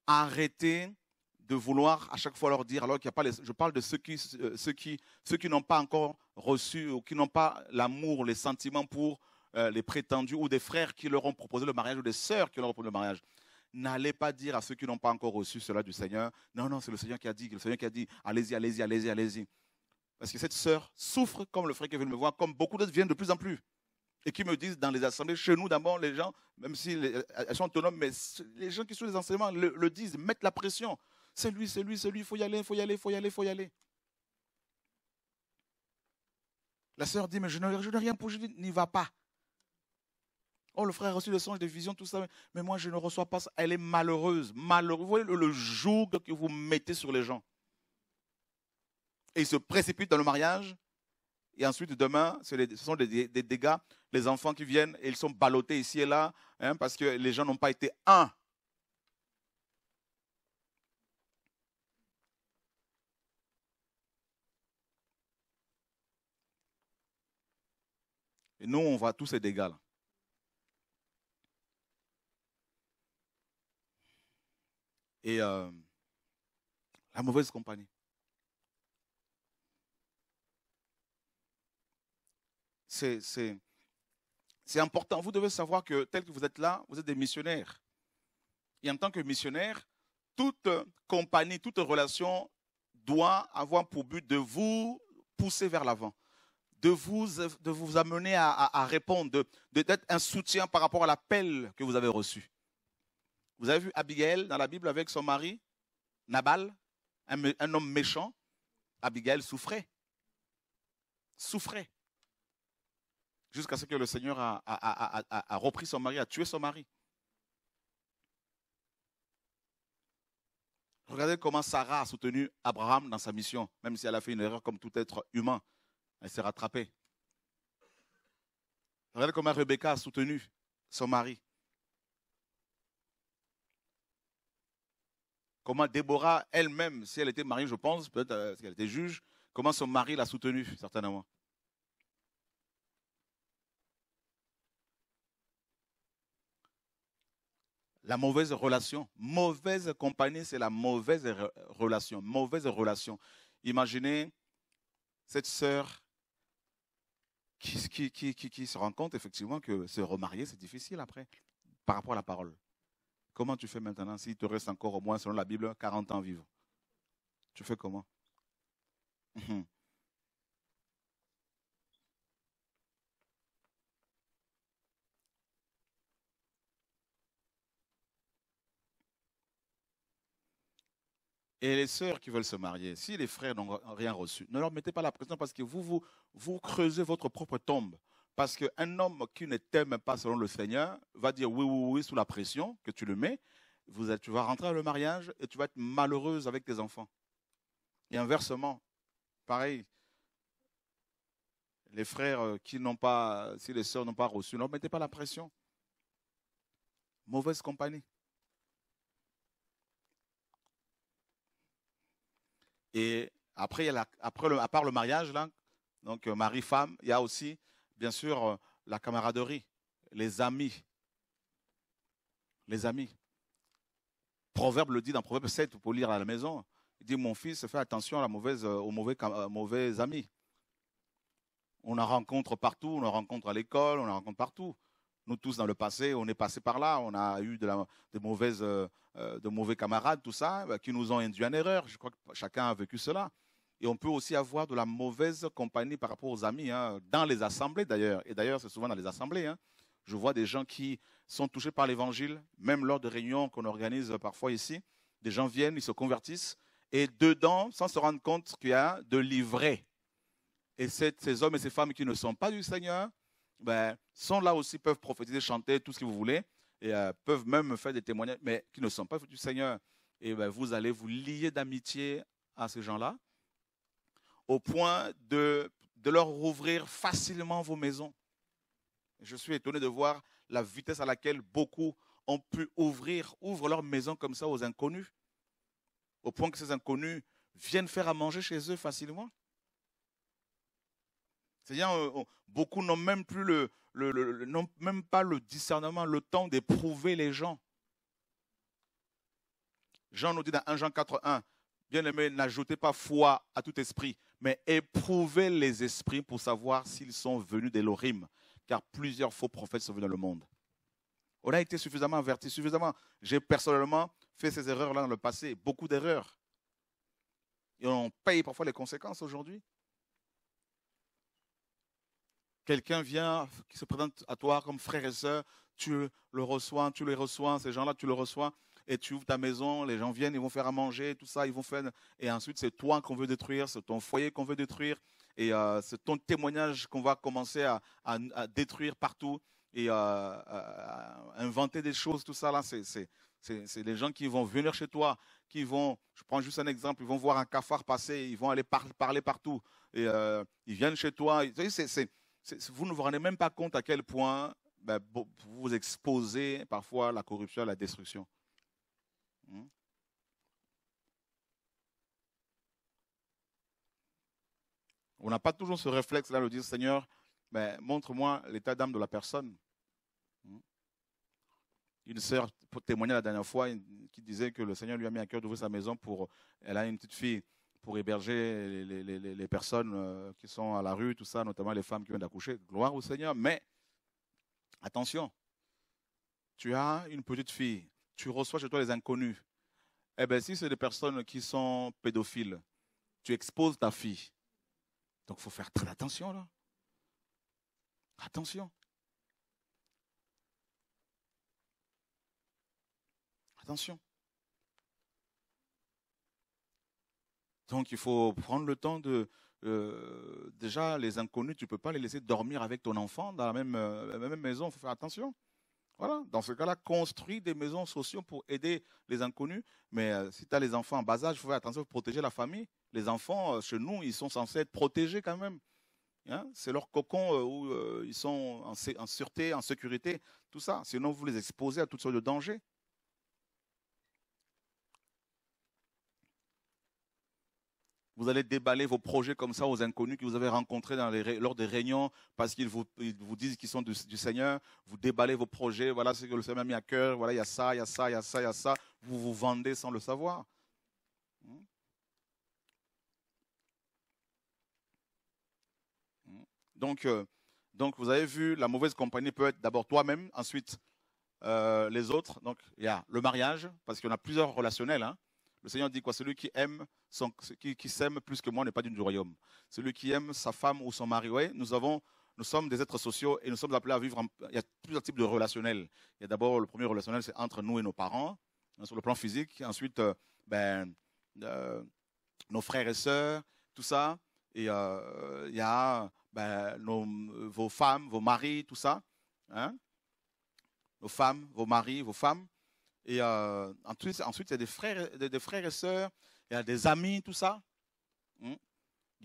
Arrêtez de vouloir à chaque fois leur dire, alors qu'il n'y a pas les, je parle de euh, ceux qui, n'ont pas encore reçu ou qui n'ont pas l'amour, les sentiments pour euh, les prétendus ou des frères qui leur ont proposé le mariage ou des sœurs qui leur ont proposé le mariage. N'allez pas dire à ceux qui n'ont pas encore reçu cela du Seigneur, non, non, c'est le Seigneur qui a dit, le Seigneur qui a dit, allez-y, allez-y, allez-y, allez-y. Parce que cette sœur souffre comme le frère qui de me voir, comme beaucoup d'autres viennent de plus en plus. Et qui me disent dans les assemblées, chez nous d'abord, les gens, même si elles sont autonomes, mais les gens qui sont les enseignements le, disent, mettent la pression. C'est lui, c'est lui, c'est lui, il faut y aller, il faut y aller, il faut y aller, il faut y aller. La sœur dit, mais je n'ai, je rien pour je n'y va pas. Oh, le frère a reçu des songes, des visions, tout ça, mais moi je ne reçois pas ça. Elle est malheureuse, malheureuse. Vous voyez le joug que vous mettez sur les gens et ils se précipitent dans le mariage. Et ensuite, demain, ce sont des, dégâts. Les enfants qui viennent, ils sont ballottés ici et là, hein, parce que les gens n'ont pas été un. Et nous, on voit tous ces dégâts Et euh, la mauvaise compagnie. c'est important. Vous devez savoir que tel que vous êtes là, vous êtes des missionnaires. Et en tant que missionnaire, toute compagnie, toute relation doit avoir pour but de vous pousser vers l'avant, de vous, de vous amener à, répondre, d'être de, un soutien par rapport à l'appel que vous avez reçu. Vous avez vu Abigail dans la Bible avec son mari, Nabal, un homme méchant. Abigail souffrait. Souffrait jusqu'à ce que le Seigneur a, repris son mari, a tué son mari. Regardez comment Sarah a soutenu Abraham dans sa mission, même si elle a fait une erreur comme tout être humain. Elle s'est rattrapée. Regardez comment Rebecca a soutenu son mari. Comment Déborah elle-même, si elle était mariée, je pense, peut-être euh, parce qu'elle était juge, comment son mari l'a soutenue, certainement. la mauvaise relation. Mauvaise compagnie, c'est la mauvaise relation. Mauvaise relation. Imaginez cette sœur qui, se rend compte effectivement que se remarier, c'est difficile après, par rapport à la parole. Comment tu fais maintenant s'il te reste encore au moins, selon la Bible, 40 ans vivre Tu fais comment hum, hum. Et les sœurs qui veulent se marier, si les frères n'ont rien reçu, ne leur mettez pas la pression parce que vous, vous, vous creusez votre propre tombe. Parce qu'un homme qui ne t'aime pas selon le Seigneur va dire oui, oui, oui, sous la pression que tu le mets. tu vas rentrer dans le mariage et tu vas être malheureuse avec tes enfants. Et inversement, pareil, les frères qui n'ont pas, si les sœurs n'ont pas reçu, ne leur mettez pas la pression. Mauvaise compagnie. Et après, après à part le mariage, là, donc euh, mari-femme, il y a aussi, bien sûr, euh, la camaraderie, les amis. Les amis. Proverbe le dit dans Proverbe 7, pour lire à la maison. Il dit, mon fils, fais attention euh, aux mauvais, aux mauvais amis. On en rencontre partout, on en rencontre à l'école, on en rencontre partout. Nous tous, dans le passé, on est passé par là. On a eu de, euh, euh, mauvais camarades, tout ça, bah, qui nous ont induits en erreur. Je crois que chacun a vécu cela. Et on peut aussi avoir de la mauvaise compagnie par rapport aux amis, hein, dans les assemblées d'ailleurs. Et d'ailleurs, c'est souvent dans les assemblées. Hein. Je vois des gens qui sont touchés par l'évangile, même lors de réunions qu'on organise parfois ici. Des gens viennent, ils se convertissent, et dedans, sans se rendre compte qu'il y a de livrés. Et ces hommes et ces femmes qui ne sont pas du Seigneur, ben, sont là aussi, peuvent prophétiser, chanter, tout ce que vous voulez, et euh, peuvent même faire des témoignages, mais qui ne sont pas du Seigneur. Et ben, vous allez vous lier d'amitié à ces gens-là, au point de, de leur rouvrir facilement vos maisons. Je suis étonné de voir la vitesse à laquelle beaucoup ont pu ouvrir, ouvrent leurs maisons comme ça aux inconnus, au point que ces inconnus viennent faire à manger chez eux facilement. C'est-à-dire, euh, beaucoup n'ont même plus le, même pas le discernement, le temps d'éprouver les gens. Jean nous dit dans 1 Jean 1 bien aimé, n'ajoutez pas foi à tout esprit, mais éprouvez les esprits pour savoir s'ils sont venus d'Elohim, car plusieurs faux prophètes sont venus dans le monde. On a été suffisamment avertis, suffisamment. J'ai personnellement fait ces erreurs-là dans le passé, beaucoup d'erreurs. Et on paye parfois les conséquences aujourd'hui. Quelqu'un vient, qui se présente à toi comme frère et sœur, tu le reçois, tu les reçois, ces gens-là, tu le reçois, et tu ouvres ta maison, les gens viennent, ils vont faire à manger, tout ça, ils vont faire, et ensuite c'est toi qu'on veut détruire, c'est ton foyer qu'on veut détruire, et euh, c'est ton témoignage qu'on va commencer à, détruire partout, et euh, à inventer des choses, tout ça, là, c'est, les gens qui vont venir chez toi, qui vont, je prends juste un exemple, ils vont voir un cafard passer, ils vont aller parler partout, et euh, ils viennent chez toi. c'est, vous ne vous rendez même pas compte à quel point ben, vous vous exposez parfois la corruption, à la destruction. Hmm? On n'a pas toujours ce réflexe-là de dire Seigneur, ben, montre-moi l'état d'âme de la personne. Hmm? Une sœur témoigner la dernière fois qui disait que le Seigneur lui a mis à cœur d'ouvrir sa maison pour. Elle a une petite fille pour héberger les, personnes euh, qui sont à la rue, tout ça, notamment les femmes qui viennent d'accoucher. Gloire au Seigneur. Mais attention, tu as une petite fille, tu reçois chez toi les inconnus. Eh bien, si c'est des personnes qui sont pédophiles, tu exposes ta fille. Donc, il faut faire très attention là. Attention. Attention. Donc il faut prendre le temps de... Euh, déjà, les inconnus, tu ne peux pas les laisser dormir avec ton enfant dans la même, euh, maison, il faut faire attention. Voilà, dans ce cas-là, construis des maisons sociaux pour aider les inconnus. Mais euh, si tu as les enfants en bas âge, il faut faire attention, pour protéger la famille. Les enfants, chez nous, ils sont censés être protégés quand même. Hein? C'est leur cocon où ils sont en sûreté, en sécurité, tout ça. Sinon, vous les exposez à toutes sortes de dangers. Vous allez déballer vos projets comme ça aux inconnus que vous avez rencontrés lors des réunions parce qu'ils vous, disent qu'ils sont du, Seigneur. Vous déballez vos projets. Voilà ce que le Seigneur m'a mis à cœur. Voilà, il y a ça, il y a ça, il y a ça, il y a ça. Vous vous vendez sans le savoir. Hmm. Hmm. Donc, euh, donc vous avez vu, la mauvaise compagnie peut être d'abord toi-même, ensuite euh, les autres. Donc, il y a le mariage, parce qu'il qu'on a plusieurs relationnels. Hein. Le Seigneur dit quoi Celui qui aime, qui, s'aime plus que moi n'est pas du royaume. Celui qui aime sa femme ou son mari, ouais, nous sommes des êtres sociaux et nous sommes appelés à vivre. il y a plusieurs types de relationnels. Il y a d'abord le premier relationnel, c'est entre nous et nos parents, hein, sur le plan physique. Ensuite, euh, ben, euh, nos frères et sœurs, tout ça. Et euh, il y a ben, vos femmes, vos maris, tout ça. Hein. Nos femmes, vos maris, vos femmes. Et euh, ensuite, il y a des frères, des, frères et sœurs, il y a des amis, tout ça. Hmm?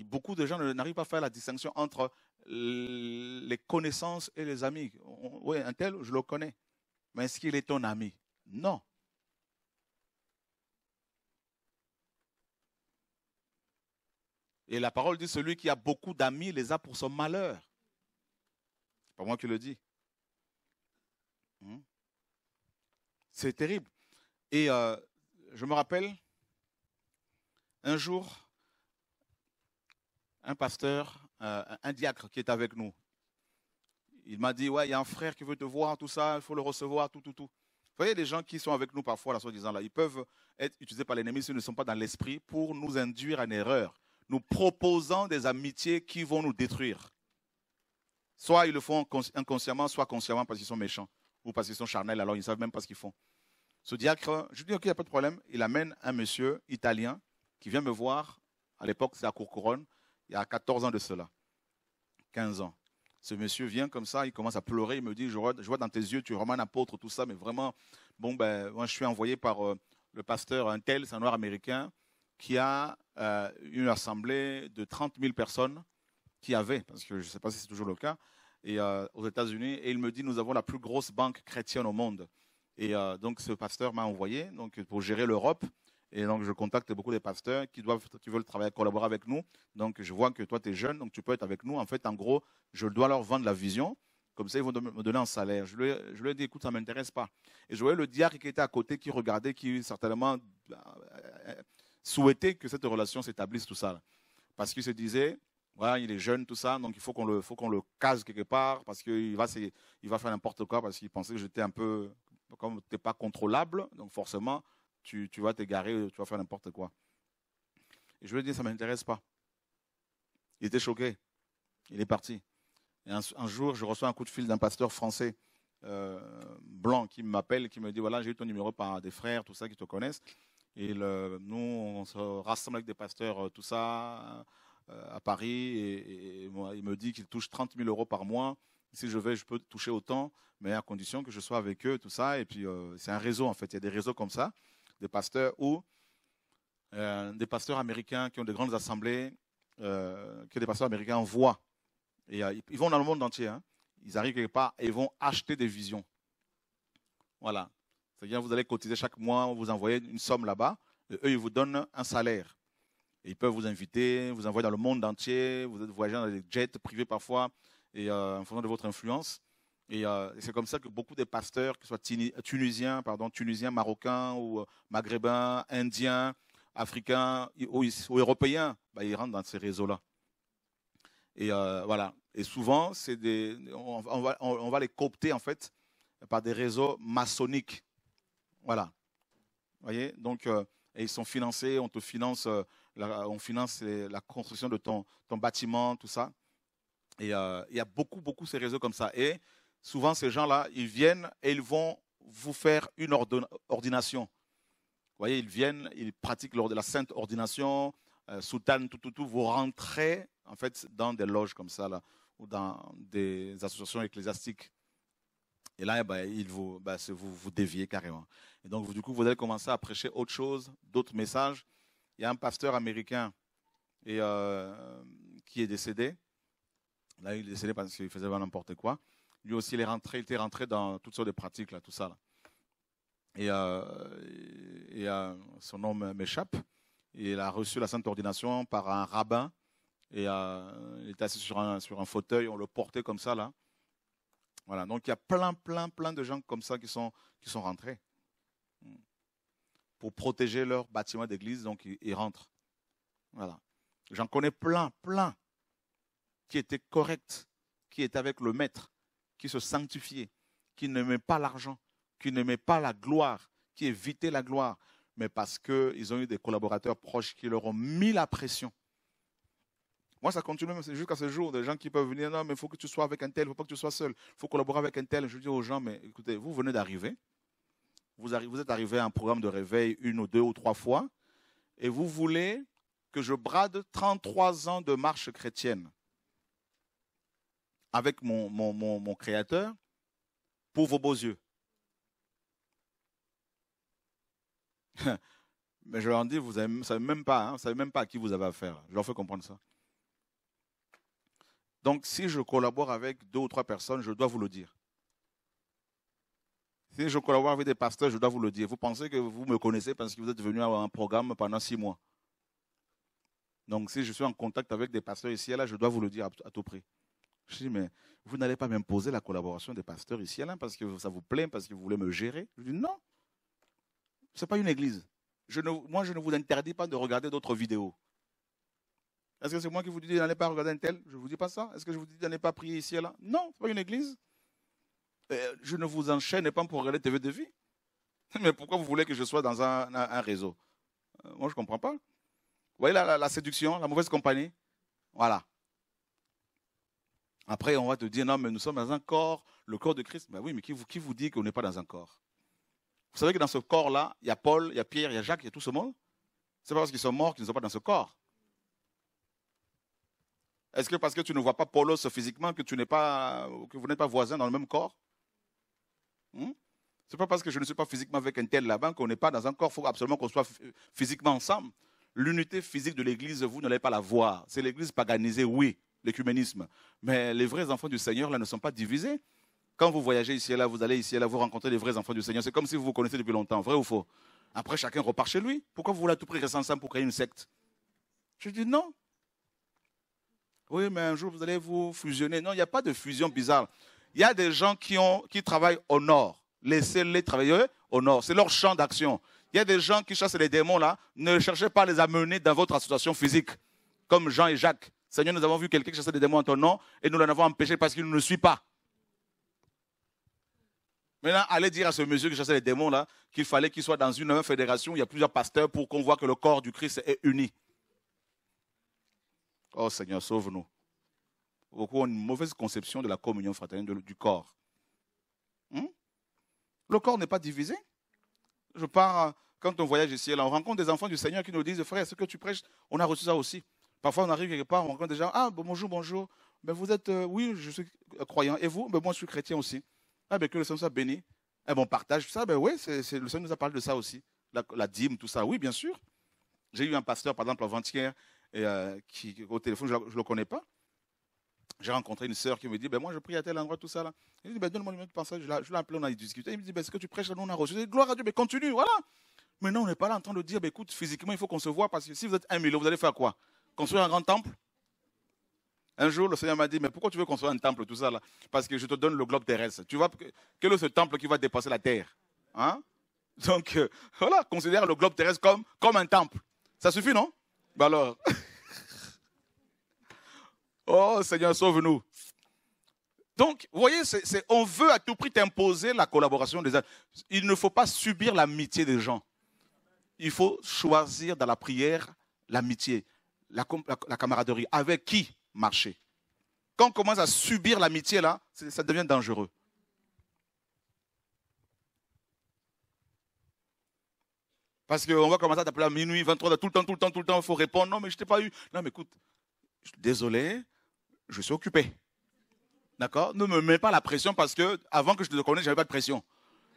Beaucoup de gens n'arrivent pas à faire la distinction entre les connaissances et les amis. Oui, un tel, je le connais. Mais est-ce qu'il est ton ami Non. Et la parole dit, celui qui a beaucoup d'amis les a pour son malheur. C'est pas moi qui le dis. Hmm? C'est terrible. Et euh, je me rappelle, un jour, un pasteur, euh, un diacre qui est avec nous, il m'a dit, ouais, il y a un frère qui veut te voir, tout ça, il faut le recevoir, tout, tout, tout. Vous voyez, les gens qui sont avec nous parfois, disant là, ils peuvent être utilisés par l'ennemi s'ils ne sont pas dans l'esprit pour nous induire en erreur, nous proposant des amitiés qui vont nous détruire. Soit ils le font inconsciemment, soit consciemment parce qu'ils sont méchants ou parce qu'ils sont charnels, alors ils ne savent même pas ce qu'ils font. Ce diacre, je dis, OK, il n'y a pas de problème. Il amène un monsieur italien qui vient me voir. À l'époque, c'est à couronne. il y a 14 ans de cela. 15 ans. Ce monsieur vient comme ça, il commence à pleurer, il me dit, je vois, dans tes yeux, tu es vraiment un apôtre, tout ça, mais vraiment, bon, ben, moi, je suis envoyé par euh, le pasteur, un tel, c'est un noir américain, qui a euh, une assemblée de 30 000 personnes qui avait, parce que je ne sais pas si c'est toujours le cas, euh, aux États-Unis, et il me dit, nous avons la plus grosse banque chrétienne au monde. Et euh, donc ce pasteur m'a envoyé donc, pour gérer l'Europe. Et donc je contacte beaucoup de pasteurs qui, doivent, veulent travailler, collaborer avec nous. Donc je vois que toi, tu es jeune, donc tu peux être avec nous. En fait, en gros, je dois leur vendre la vision. Comme ça, ils vont me donner un salaire. Je lui, je ai dit, écoute, ça ne m'intéresse pas. Et je voyais le diacre qui était à côté, qui regardait, qui certainement euh, euh, souhaitait que cette relation s'établisse, tout ça. Parce qu'il se disait, voilà, il est jeune, tout ça, donc il faut qu'on le, faut le case quelque part, parce qu'il va faire n'importe quoi, parce qu'il pensait que j'étais un peu comme tu n'es pas contrôlable, donc forcément, tu, vas t'égarer, tu vas faire n'importe quoi. Et je lui ai dit, ça ne m'intéresse pas. Il était choqué. Il est parti. Et un, jour, je reçois un coup de fil d'un pasteur français euh, blanc qui m'appelle, qui me dit, voilà, j'ai eu ton numéro par des frères, tout ça, qui te connaissent. Et nous, on se rassemble avec des pasteurs, euh, tout ça, euh, à Paris. Et, moi, il me dit qu'il touche 30 000 euros par mois si je vais, je peux toucher autant, mais à condition que je sois avec eux, tout ça. Et puis, euh, c'est un réseau, en fait. Il y a des réseaux comme ça, des pasteurs ou euh, des pasteurs américains qui ont des grandes assemblées, euh, que des pasteurs américains voient. Et, ils vont dans le monde entier. Hein. Ils arrivent quelque part et ils vont acheter des visions. Voilà. C'est-à-dire, vous allez cotiser chaque mois, vous envoyez une somme là-bas, et eux, ils vous donnent un salaire. Et ils peuvent vous inviter, vous envoyer dans le monde entier, vous êtes voyagé dans des jets privés parfois et euh, en fonction de votre influence. Et euh, c'est comme ça que beaucoup des pasteurs, que ce soit tunisiens, pardon, tunisiens, marocains ou euh, maghrébins, indiens, africains ou, européens, bah, ils rentrent dans ces réseaux-là. Et voilà. Et souvent, c'est des, on, va, on, va, les coopter en fait par des réseaux maçonniques. Voilà. Vous voyez Donc, et ils sont financés. On te finance, la, on finance la construction de ton, ton bâtiment, tout ça. Et euh, il y a beaucoup, beaucoup ces réseaux comme ça. Et souvent, ces gens-là, ils viennent et ils vont vous faire une ordination. Vous voyez, ils viennent, ils pratiquent lors de la sainte ordination, euh, soutane, tout, tout, tout. Vous rentrez, en fait, dans des loges comme ça, là, ou dans des associations ecclésiastiques. Et là, eh ben, ben, vous, vous, déviez carrément. Et donc, du coup, vous allez commencer à prêcher autre chose, d'autres messages. Il y a un pasteur américain euh, qui est décédé. Là, il est parce qu'il faisait n'importe quoi. Lui aussi, il, est rentré, il était rentré dans toutes sortes de pratiques, là, tout ça. Là. Et, euh, et, euh, son nom m'échappe. il a reçu la sainte ordination par un rabbin. Et euh, il était assis sur un, sur un fauteuil, on le portait comme ça, là. Voilà, donc il y a plein, plein, plein de gens comme ça qui sont, qui sont rentrés. Pour protéger leur bâtiment d'église, donc ils, ils rentrent. Voilà. J'en connais plein, plein qui était correct, qui est avec le maître, qui se sanctifiait, qui n'aimait pas l'argent, qui n'aimait pas la gloire, qui évitait la gloire, mais parce qu'ils ont eu des collaborateurs proches qui leur ont mis la pression. Moi, ça continue jusqu'à ce jour. Des gens qui peuvent venir, non, mais il faut que tu sois avec un tel, il ne faut pas que tu sois seul, il faut collaborer avec un tel. Je dis aux gens, mais écoutez, vous venez d'arriver, vous, vous êtes arrivé à un programme de réveil une ou deux ou trois fois, et vous voulez que je brade 33 ans de marche chrétienne avec mon, mon, mon, Créateur pour vos beaux yeux. Mais je leur dis, vous ne savez même pas, hein, vous savez même pas à qui vous avez affaire. Je leur fais comprendre ça. Donc, si je collabore avec deux ou trois personnes, je dois vous le dire. Si je collabore avec des pasteurs, je dois vous le dire. Vous pensez que vous me connaissez parce que vous êtes venu à un programme pendant six mois. Donc, si je suis en contact avec des pasteurs ici et là, je dois vous le dire à tout prix. Je dis, mais vous n'allez pas m'imposer la collaboration des pasteurs ici, et là parce que ça vous plaît, parce que vous voulez me gérer. Je dis, non, ce n'est pas une église. moi, je ne vous interdis pas de regarder d'autres vidéos. Est-ce que c'est moi qui vous dis n'allez pas regarder un tel Je ne vous dis pas ça. Est-ce que je vous dis n'allez pas prier ici et là Non, ce n'est pas une église. Euh, je ne vous enchaîne pas pour regarder TV de vie. Mais pourquoi vous voulez que je sois dans un, réseau euh, Moi, je ne comprends pas. Vous voyez la, la séduction, la mauvaise compagnie Voilà. Après, on va te dire, non, mais nous sommes dans un corps, le corps de Christ. Mais ben oui, mais qui vous, qui vous dit qu'on n'est pas dans un corps Vous savez que dans ce corps-là, il y a Paul, il y a Pierre, il y a Jacques, il y a tout ce monde. C'est pas parce qu'ils sont morts qu'ils ne sont pas dans ce corps. Est-ce que parce que tu ne vois pas Paulos physiquement que tu n'es pas, que vous n'êtes pas voisins dans le même corps Ce hmm? C'est pas parce que je ne suis pas physiquement avec un tel là-bas qu'on n'est pas dans un corps. Il faut absolument qu'on soit physiquement ensemble. L'unité physique de l'Église, vous n'allez pas la voir. C'est l'Église paganisée, oui l'écuménisme. Mais les vrais enfants du Seigneur, là, ne sont pas divisés. Quand vous voyagez ici et là, vous allez ici et là, vous rencontrez les vrais enfants du Seigneur. C'est comme si vous vous connaissez depuis longtemps, vrai ou faux Après, chacun repart chez lui. Pourquoi vous voulez tout prix ensemble pour créer une secte Je dis non. Oui, mais un jour, vous allez vous fusionner. Non, il n'y a pas de fusion bizarre. Il y a des gens qui, qui travaillent au nord. Laissez-les travailler au nord. C'est leur champ d'action. Il y a des gens qui chassent les démons là. Ne cherchez pas à les amener dans votre association physique, comme Jean et Jacques. Seigneur, nous avons vu quelqu'un chasser des démons en ton nom et nous l'en avons empêché parce qu'il ne nous suit pas. Maintenant, allez dire à ce monsieur qui chassait des démons là qu'il fallait qu'il soit dans une même fédération. Il y a plusieurs pasteurs pour qu'on voit que le corps du Christ est uni. Oh Seigneur, sauve-nous. Beaucoup ont une mauvaise conception de la communion fraternelle du corps. Hmm? Le corps n'est pas divisé. Je pars, euh, quand on voyage ici, là, on rencontre des enfants du Seigneur qui nous disent Frère, ce que tu prêches, on a reçu ça aussi. Parfois, on arrive quelque part, on rencontre des gens, ah, bonjour, bonjour, mais ben, vous êtes, euh, oui, je suis croyant, et vous, mais ben, moi, je suis chrétien aussi. Ah, ben, que le Seigneur soit béni. Eh bon, on partage ça, ben oui, c'est, le Seigneur nous a parlé de ça aussi, la, dîme, tout ça, oui, bien sûr. J'ai eu un pasteur, par exemple, avant-hier, euh, qui, au téléphone, je ne le connais pas. J'ai rencontré une sœur qui me dit, ben moi je prie à tel endroit, tout ça là. Il dit, ben donne-moi le passage, je l'ai appelé, on a discuté. Il me dit, ben ce que tu prêches, nous on a reçu. Je dis, gloire à Dieu, mais continue, voilà. non, on n'est pas là en train de dire, ben écoute, physiquement, il faut qu'on se voit parce que si vous êtes un million, vous allez faire quoi Construire un grand temple un jour, le Seigneur m'a dit, mais pourquoi tu veux construire un temple, tout ça là Parce que je te donne le globe terrestre. Tu vois, quel est ce temple qui va dépasser la terre hein Donc, euh, voilà, considère le globe terrestre comme, comme un temple. Ça suffit, non Bah alors. oh Seigneur, sauve-nous. Donc, vous voyez, on veut à tout prix t'imposer la collaboration des autres. Il ne faut pas subir l'amitié des gens. Il faut choisir dans la prière l'amitié la, camaraderie. Avec qui marcher Quand on commence à subir l'amitié, là, ça devient dangereux. Parce qu'on va commencer à t'appeler à minuit, 23 tout le temps, tout le temps, tout le temps, il faut répondre. Non, mais je t'ai pas eu. Non, mais écoute, désolé, je suis occupé. D'accord Ne me mets pas la pression parce que avant que je te connaisse, j'avais pas de pression.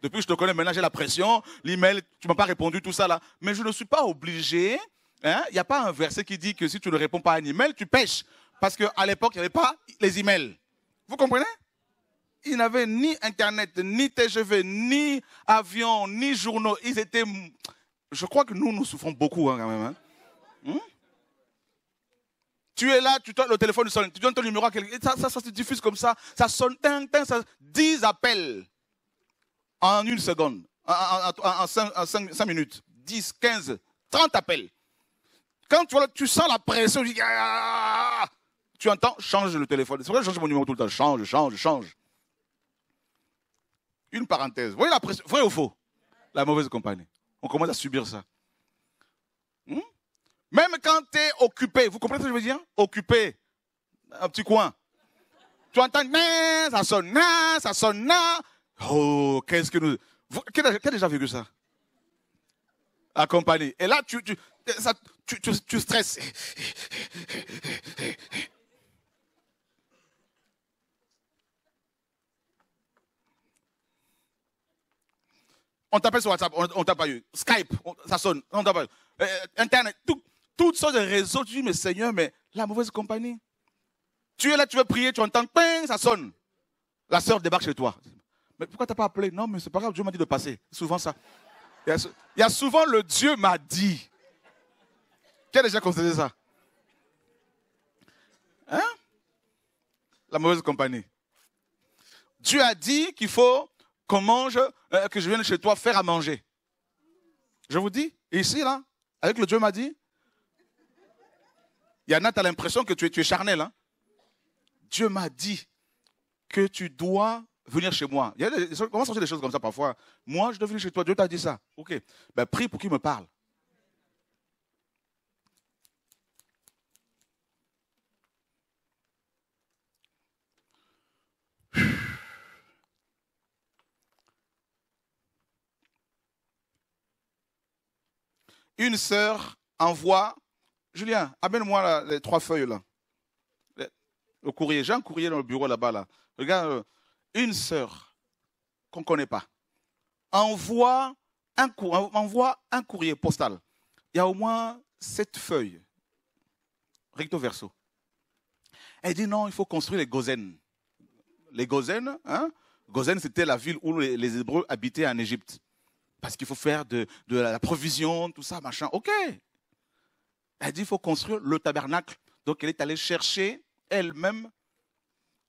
Depuis que je te connais, maintenant j'ai la pression, l'email, tu ne m'as pas répondu, tout ça là. Mais je ne suis pas obligé Hein? Il n'y a pas un verset qui dit que si tu ne réponds pas à un email, tu pêches. Parce qu'à l'époque, il n'y avait pas les emails. Vous comprenez Ils n'avaient ni Internet, ni TGV, ni avion, ni journaux. Ils étaient... Je crois que nous, nous souffrons beaucoup hein, quand même. Hein. Hmm? tu es là, tu le téléphone sonne, tu donnes ton numéro à quelqu'un, ça, se diffuse comme ça, ça sonne, ça, 10 appels en une seconde, en, 5, minutes, 10, 15, 30 appels. Quand tu, sens la pression, ah, ah, ah, tu, entends, change le téléphone. C'est ça que je change mon numéro tout le temps. Change, change, change. Une parenthèse. voyez la pression, vrai ou faux La mauvaise compagnie. On commence à subir ça. Hmm? Même quand tu es occupé, vous comprenez ce que je veux dire Occupé, un petit coin. Tu entends, ça sonne, ça sonne, Oh, qu'est-ce que nous... qui, a, déjà vécu ça accompagné. Et là, tu, tu, stresses. On t'appelle sur WhatsApp, on t'a pas eu. Skype, ça sonne, on t'a pas eu. Euh, Internet, toutes sortes de réseaux. Tu dis, mais Seigneur, mais la mauvaise compagnie. Tu es là, tu veux prier, tu entends, ping, ça sonne. La sœur débarque chez toi. Mais pourquoi t'as pas appelé Non, mais c'est pas grave, Dieu m'a dit de passer. Souvent ça. il y a souvent le Dieu m'a dit. Qui a déjà constaté ça Hein La mauvaise compagnie. Dieu a dit qu'il faut qu'on mange, euh, que je vienne chez toi faire à manger. Je vous dis, ici, là, avec le Dieu m'a dit, a, tu as l'impression que tu es, tu es charnel. Hein Dieu m'a dit que tu dois venir chez moi. Il y a des, des choses comme ça parfois Moi, je dois venir chez toi. Dieu t'a dit ça. Ok. Ben, prie pour qu'il me parle. une sœur envoie, Julien, amène-moi les trois feuilles là, le courrier. J'ai un courrier dans le bureau là-bas là. Regarde, euh, une sœur qu'on ne connaît pas envoie un, envoie un courrier postal. Il y a au moins sept feuilles, recto verso. Elle dit non, il faut construire les Gozen. Les Gozènes, hein Gozen, c'était la ville où les, Hébreux habitaient en Égypte parce qu'il faut faire de, la provision, tout ça, machin. OK. Elle dit, il faut construire le tabernacle. Donc elle est allée chercher elle-même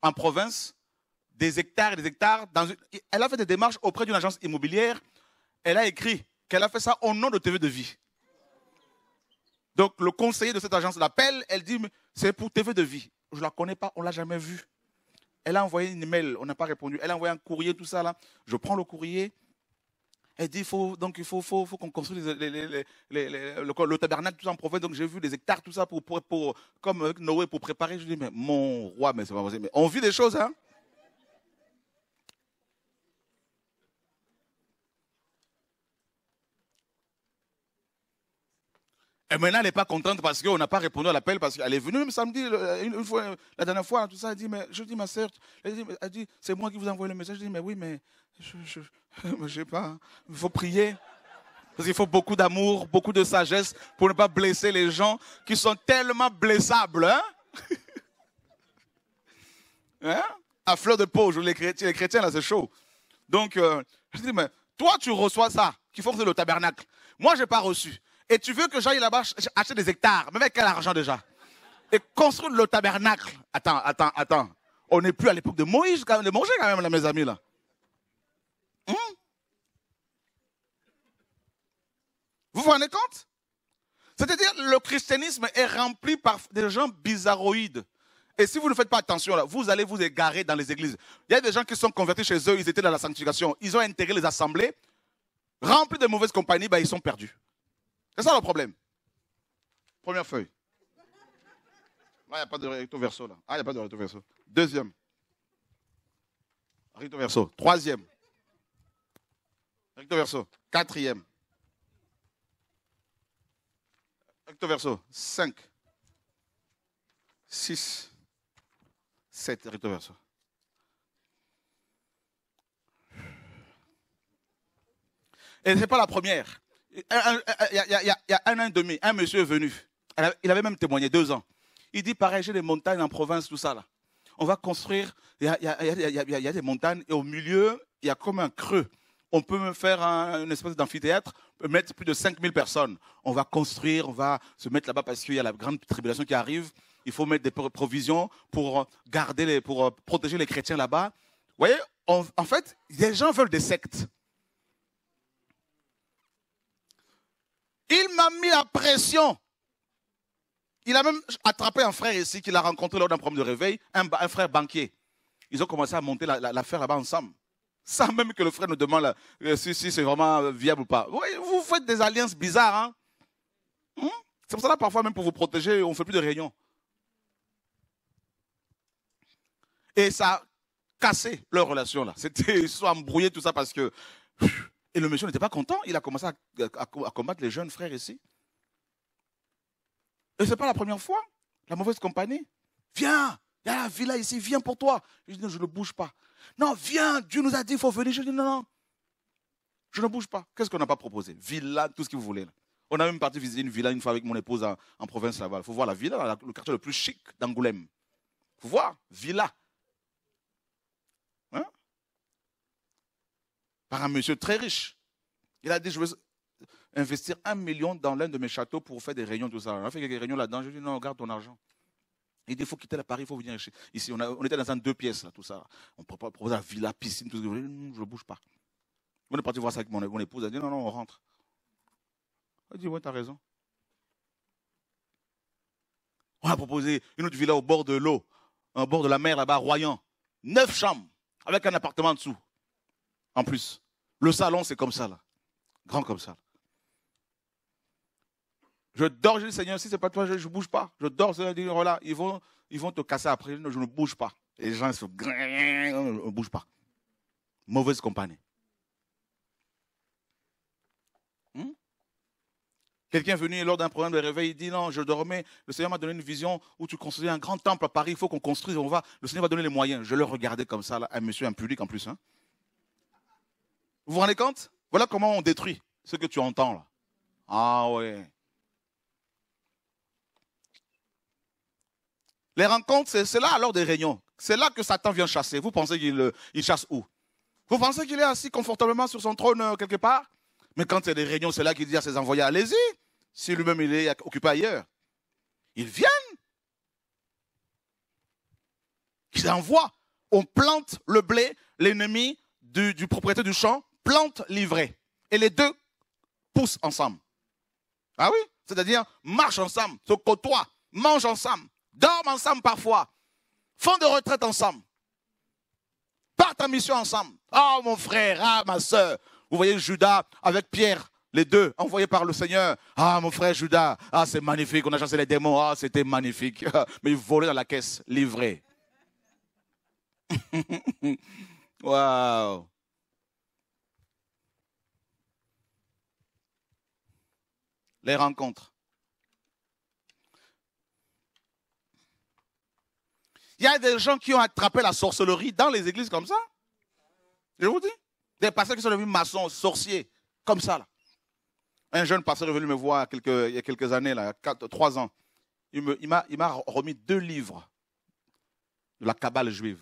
en province des hectares et des hectares. Elle a fait des démarches auprès d'une agence immobilière. Elle a écrit qu'elle a fait ça au nom de TV de vie. Donc le conseiller de cette agence l'appelle, elle dit, c'est pour TV de vie. Je ne la connais pas, on ne l'a jamais vue. Elle a envoyé une email, on n'a pas répondu. Elle a envoyé un courrier, tout ça là. Je prends le courrier, elle dit, faut, donc il faut, faut, faut qu'on construise les, les, les, le, le, tabernacle, tout ça en prophète. Donc j'ai vu des hectares, tout ça, pour, pour, comme Noé, pour préparer. Je dis, mais mon roi, mais c'est pas possible. Mais on vit des choses, hein Et maintenant, elle n'est pas contente parce qu'on n'a pas répondu à l'appel, parce qu'elle est venue même samedi, euh, une, fois, la dernière fois, tout ça, elle dit, mais je dis, ma soeur, elle dit, c'est moi qui vous envoie le message. Je dis, mais oui, mais je ne sais pas, il faut prier. Parce qu'il faut beaucoup d'amour, beaucoup de sagesse pour ne pas blesser les gens qui sont tellement blessables. Hein, hein? à fleur de peau, les chrétiens, les chrétiens là, c'est chaud. Donc, euh, je dis, mais toi, tu reçois ça, qui force le tabernacle. Moi, je n'ai pas reçu. Et tu veux que j'aille là-bas acheter des hectares, mais avec quel argent déjà Et construire le tabernacle. Attends, attends, attends. On n'est plus à l'époque de Moïse, quand même, de manger quand même, là, mes amis, là. Hmm? vous vous rendez compte C'est-à-dire, le christianisme est rempli par des gens bizarroïdes. Et si vous ne faites pas attention, là, vous allez vous égarer dans les églises. Il y a des gens qui sont convertis chez eux, ils étaient dans la sanctification, ils ont intégré les assemblées, remplis de mauvaises compagnies, ben, ils sont perdus. C'est ça le problème. Première feuille. Là, il n'y a pas de recto verso. Là. Ah, il a pas de recto verso. Deuxième. Recto verso. Troisième. Recto verso. Quatrième. Recto verso. Cinq. Six. Sept. Recto verso. Et ce n'est pas la première. Il y, a, un an et demi, un monsieur est venu. Il avait même témoigné deux ans. Il dit pareil, j'ai des montagnes en province, tout ça là. On va construire, il y a, des montagnes et au milieu, il y a comme un creux. On peut faire un, une espèce d'amphithéâtre, mettre plus de 5000 personnes. On va construire, on va se mettre là-bas parce qu'il y a la grande tribulation qui arrive. Il faut mettre des provisions pour garder les, pour protéger les chrétiens là-bas. Vous voyez, en fait, les gens veulent des sectes. Il m'a mis la pression. Il a même attrapé un frère ici qu'il a rencontré lors d'un problème de réveil, un, frère banquier. Ils ont commencé à monter l'affaire là-bas ensemble, sans même que le frère nous demande euh, si, c'est vraiment euh, viable ou pas. vous faites des alliances bizarres. Hein. Hum? c'est pour ça que parfois, même pour vous protéger, on ne fait plus de réunions. Et ça a cassé leur relation là. Ils se sont embrouillés, tout ça, parce que et le monsieur n'était pas content. Il a commencé à, combattre les jeunes frères ici. Et ce n'est pas la première fois. La mauvaise compagnie. Viens, il y a la villa ici, viens pour toi. Je dis, non, je ne bouge pas. Non, viens, Dieu nous a dit, il faut venir. Je dis, non, non, je ne bouge pas. Qu'est-ce qu'on n'a pas proposé Villa, tout ce que vous voulez. On a même parti visiter une villa une fois avec mon épouse en, province là-bas. Il faut voir la villa, le quartier le plus chic d'Angoulême. Il faut voir, villa. par un monsieur très riche. Il a dit, je veux investir un million dans l'un de mes châteaux pour faire des réunions, tout ça. On a fait quelques réunions là-dedans. ai dit, non, garde ton argent. Il dit, il faut quitter la Paris, il faut venir ici. On, était dans un deux pièces, là, tout ça. On propose la villa, piscine, tout ça. Je ne bouge pas. On est parti voir ça avec mon, épouse. Elle a dit, non, non, on rentre. Elle dit, ouais, t'as raison. On a proposé une autre villa au bord de l'eau, au bord de la mer, là-bas, Royan. Neuf chambres, avec un appartement en dessous en plus. Le salon, c'est comme ça, là. Grand comme ça. Je dors, je dis, Seigneur, si c'est pas toi, je ne bouge pas. Je dors, je dis, voilà, oh ils vont, ils vont te casser après. Je ne bouge pas. Et les gens se... On ne bouge pas. Mauvaise compagnie. Hmm? Quelqu'un est venu lors d'un problème de réveil, il dit non, je dormais, le Seigneur m'a donné une vision où tu construis un grand temple à Paris, il faut qu'on construise, on va, le Seigneur va donner les moyens. Je le regardais comme ça, là, un monsieur, un public en plus. Hein? Vous vous rendez compte Voilà comment on détruit ce que tu entends là. Ah ouais. Les rencontres, c'est là lors des réunions. C'est là que Satan vient chasser. Vous pensez qu'il euh, il chasse où Vous pensez qu'il est assis confortablement sur son trône euh, quelque part Mais quand c'est des réunions, c'est là qu'il dit à ses envoyés, allez-y, si lui-même il est occupé ailleurs. Ils viennent. Ils envoient. On plante le blé, l'ennemi du propriétaire du champ plante livrée. Et les deux poussent ensemble. Ah oui C'est-à-dire, marchent ensemble, se côtoient, mangent ensemble, dorment ensemble parfois, font de retraite ensemble, partent en mission ensemble. Ah, mon frère, ah, ma soeur. Vous voyez Judas avec Pierre, les deux envoyés par le Seigneur. Ah, mon frère Judas, ah, c'est magnifique, on a chassé les démons, ah, c'était magnifique. Mais il volait dans la caisse, livrée. Waouh les rencontres. Il y a des gens qui ont attrapé la sorcellerie dans les églises comme ça. Je vous dis. Des pasteurs qui sont devenus maçons, sorciers, comme ça. Là. Un jeune pasteur est venu me voir il y a quelques années, là, trois ans. Il, m'a, il m'a remis deux livres de la cabale juive.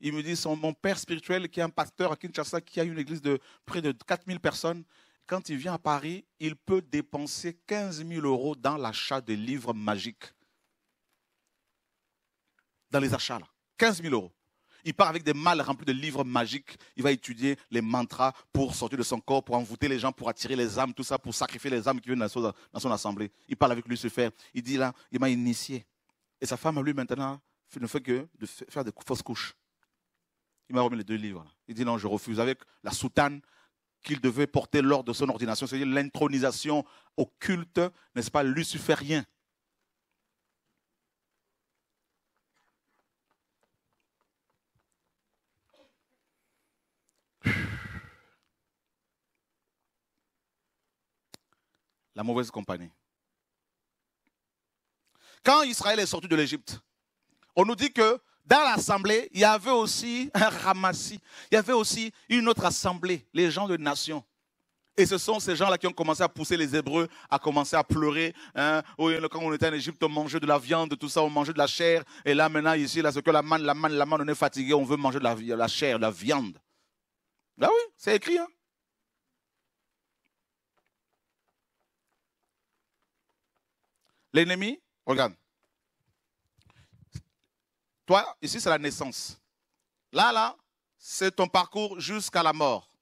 Il me dit, son, mon père spirituel, qui est un pasteur à Kinshasa, qui a une église de près de 4000 personnes, quand il vient à Paris, il peut dépenser 15 000 euros dans l'achat de livres magiques. Dans les achats, là. 15 000 euros. Il part avec des malles remplis de livres magiques. Il va étudier les mantras pour sortir de son corps, pour envoûter les gens, pour attirer les âmes, tout ça, pour sacrifier les âmes qui viennent dans son, assemblée. Il parle avec lui Lucifer. Il dit là, il m'a initié. Et sa femme, lui, maintenant, ne fait que de faire des fausses couches. Il m'a remis les deux livres. Il dit non, je refuse. Avec la soutane, qu'il devait porter lors de son ordination, c'est-à-dire l'intronisation au culte, n'est-ce pas, luciférien. La mauvaise compagnie. Quand Israël est sorti de l'Égypte, on nous dit que dans l'assemblée, il y avait aussi un ramassis. Il y avait aussi une autre assemblée, les gens de nation. Et ce sont ces gens-là qui ont commencé à pousser les Hébreux à commencer à pleurer. Hein. Oh, quand on était en Égypte, on mangeait de la viande, tout ça, on mangeait de la chair. Et là, maintenant, ici, là, c'est que la manne, la manne, la manne, on est fatigué, on veut manger de la, chair, de la viande. Là, bah oui, c'est écrit. Hein. L'ennemi, regarde, toi, ici, c'est la naissance. Là, là, c'est ton parcours jusqu'à la mort.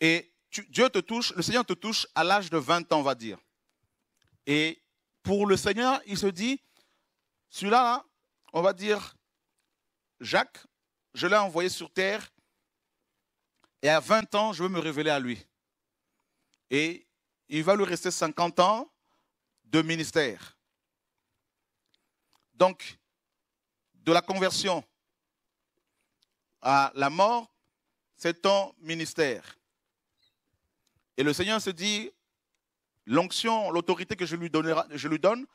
Et Dieu te touche, le Seigneur te touche à l'âge de 20 ans, on va dire. Et pour le Seigneur, il se dit, celui-là, là, on va dire, Jacques, je l'ai envoyé sur terre, et à 20 ans, je veux me révéler à lui. Et il va lui rester 50 ans de ministère. Donc, de la conversion à la mort, c'est ton ministère. Et le Seigneur se dit, l'onction, l'autorité que je lui, je donne,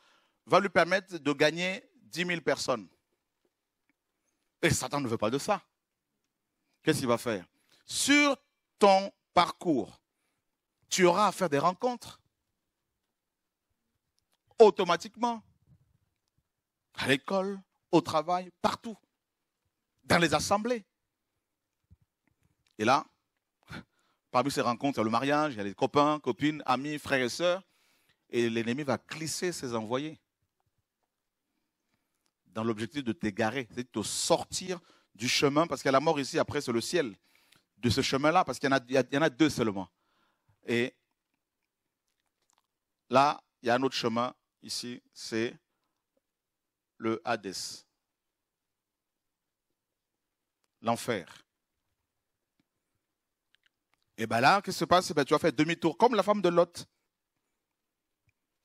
va lui permettre de gagner 10 000 personnes. Et Satan ne veut pas de ça. Qu'est-ce qu'il va faire Sur ton parcours, tu auras à faire des rencontres. Automatiquement. À l'école, au travail, partout, dans les assemblées. Et là, parmi ces rencontres, il y a le mariage, il y a les copains, copines, amis, frères et sœurs, et l'ennemi va glisser ses envoyés dans l'objectif de t'égarer, cest de te sortir du chemin, parce qu'il y a la mort ici, après c'est le ciel, de ce chemin-là, parce qu'il y, y en a deux seulement. Et là, il y a un autre chemin ici, c'est le Hadès, l'enfer. Et bien là, qu'est-ce qui se passe eh ben, Tu vas faire demi-tour, comme la femme de Lot.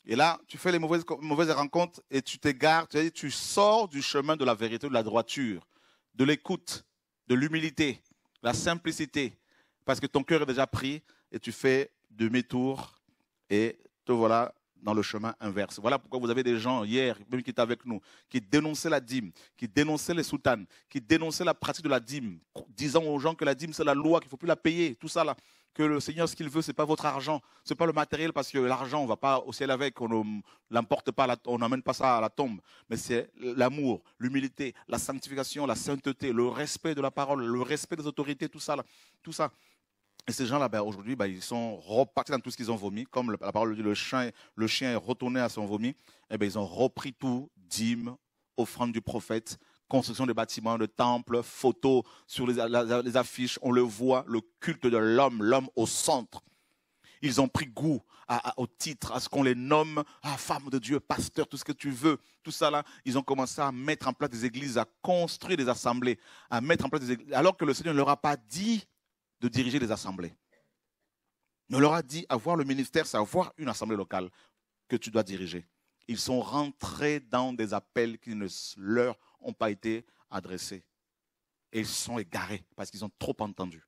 Et là, tu fais les mauvaises, rencontres et tu t'égares, tu, tu sors du chemin de la vérité, de la droiture, de l'écoute, de l'humilité, la simplicité, parce que ton cœur est déjà pris et tu fais demi-tour et te voilà dans le chemin inverse. Voilà pourquoi vous avez des gens hier, même qui étaient avec nous, qui dénonçaient la dîme, qui dénonçaient les soutanes, qui dénonçaient la pratique de la dîme, disant aux gens que la dîme c'est la loi, qu'il ne faut plus la payer, tout ça là. Que le Seigneur, ce qu'il veut, c'est pas votre argent, ce n'est pas le matériel, parce que l'argent, on va pas au ciel avec, on l'emporte pas, on n'emmène pas ça à la tombe, mais c'est l'amour, l'humilité, la sanctification, la sainteté, le respect de la parole, le respect des autorités, tout ça, là, tout ça. Et ces gens-là, ben, aujourd'hui, ben, ils sont repartis dans tout ce qu'ils ont vomi. Comme la parole dit, le chien, le chien est retourné à son vomi. Et eh ben, ils ont repris tout, dîmes, offrandes du prophète, construction de bâtiments, de temples, photos sur les, affiches. On le voit, le culte de l'homme, l'homme au centre. Ils ont pris goût au titre, à ce qu'on les nomme, ah, femme de Dieu, pasteur, tout ce que tu veux. Tout ça là, ils ont commencé à mettre en place des églises, à construire des assemblées, à mettre en place alors que le Seigneur ne leur a pas dit de diriger les assemblées. on leur a dit, avoir le ministère, c'est avoir une assemblée locale que tu dois diriger. Ils sont rentrés dans des appels qui ne leur ont pas été adressés. Et ils sont égarés parce qu'ils ont trop entendu.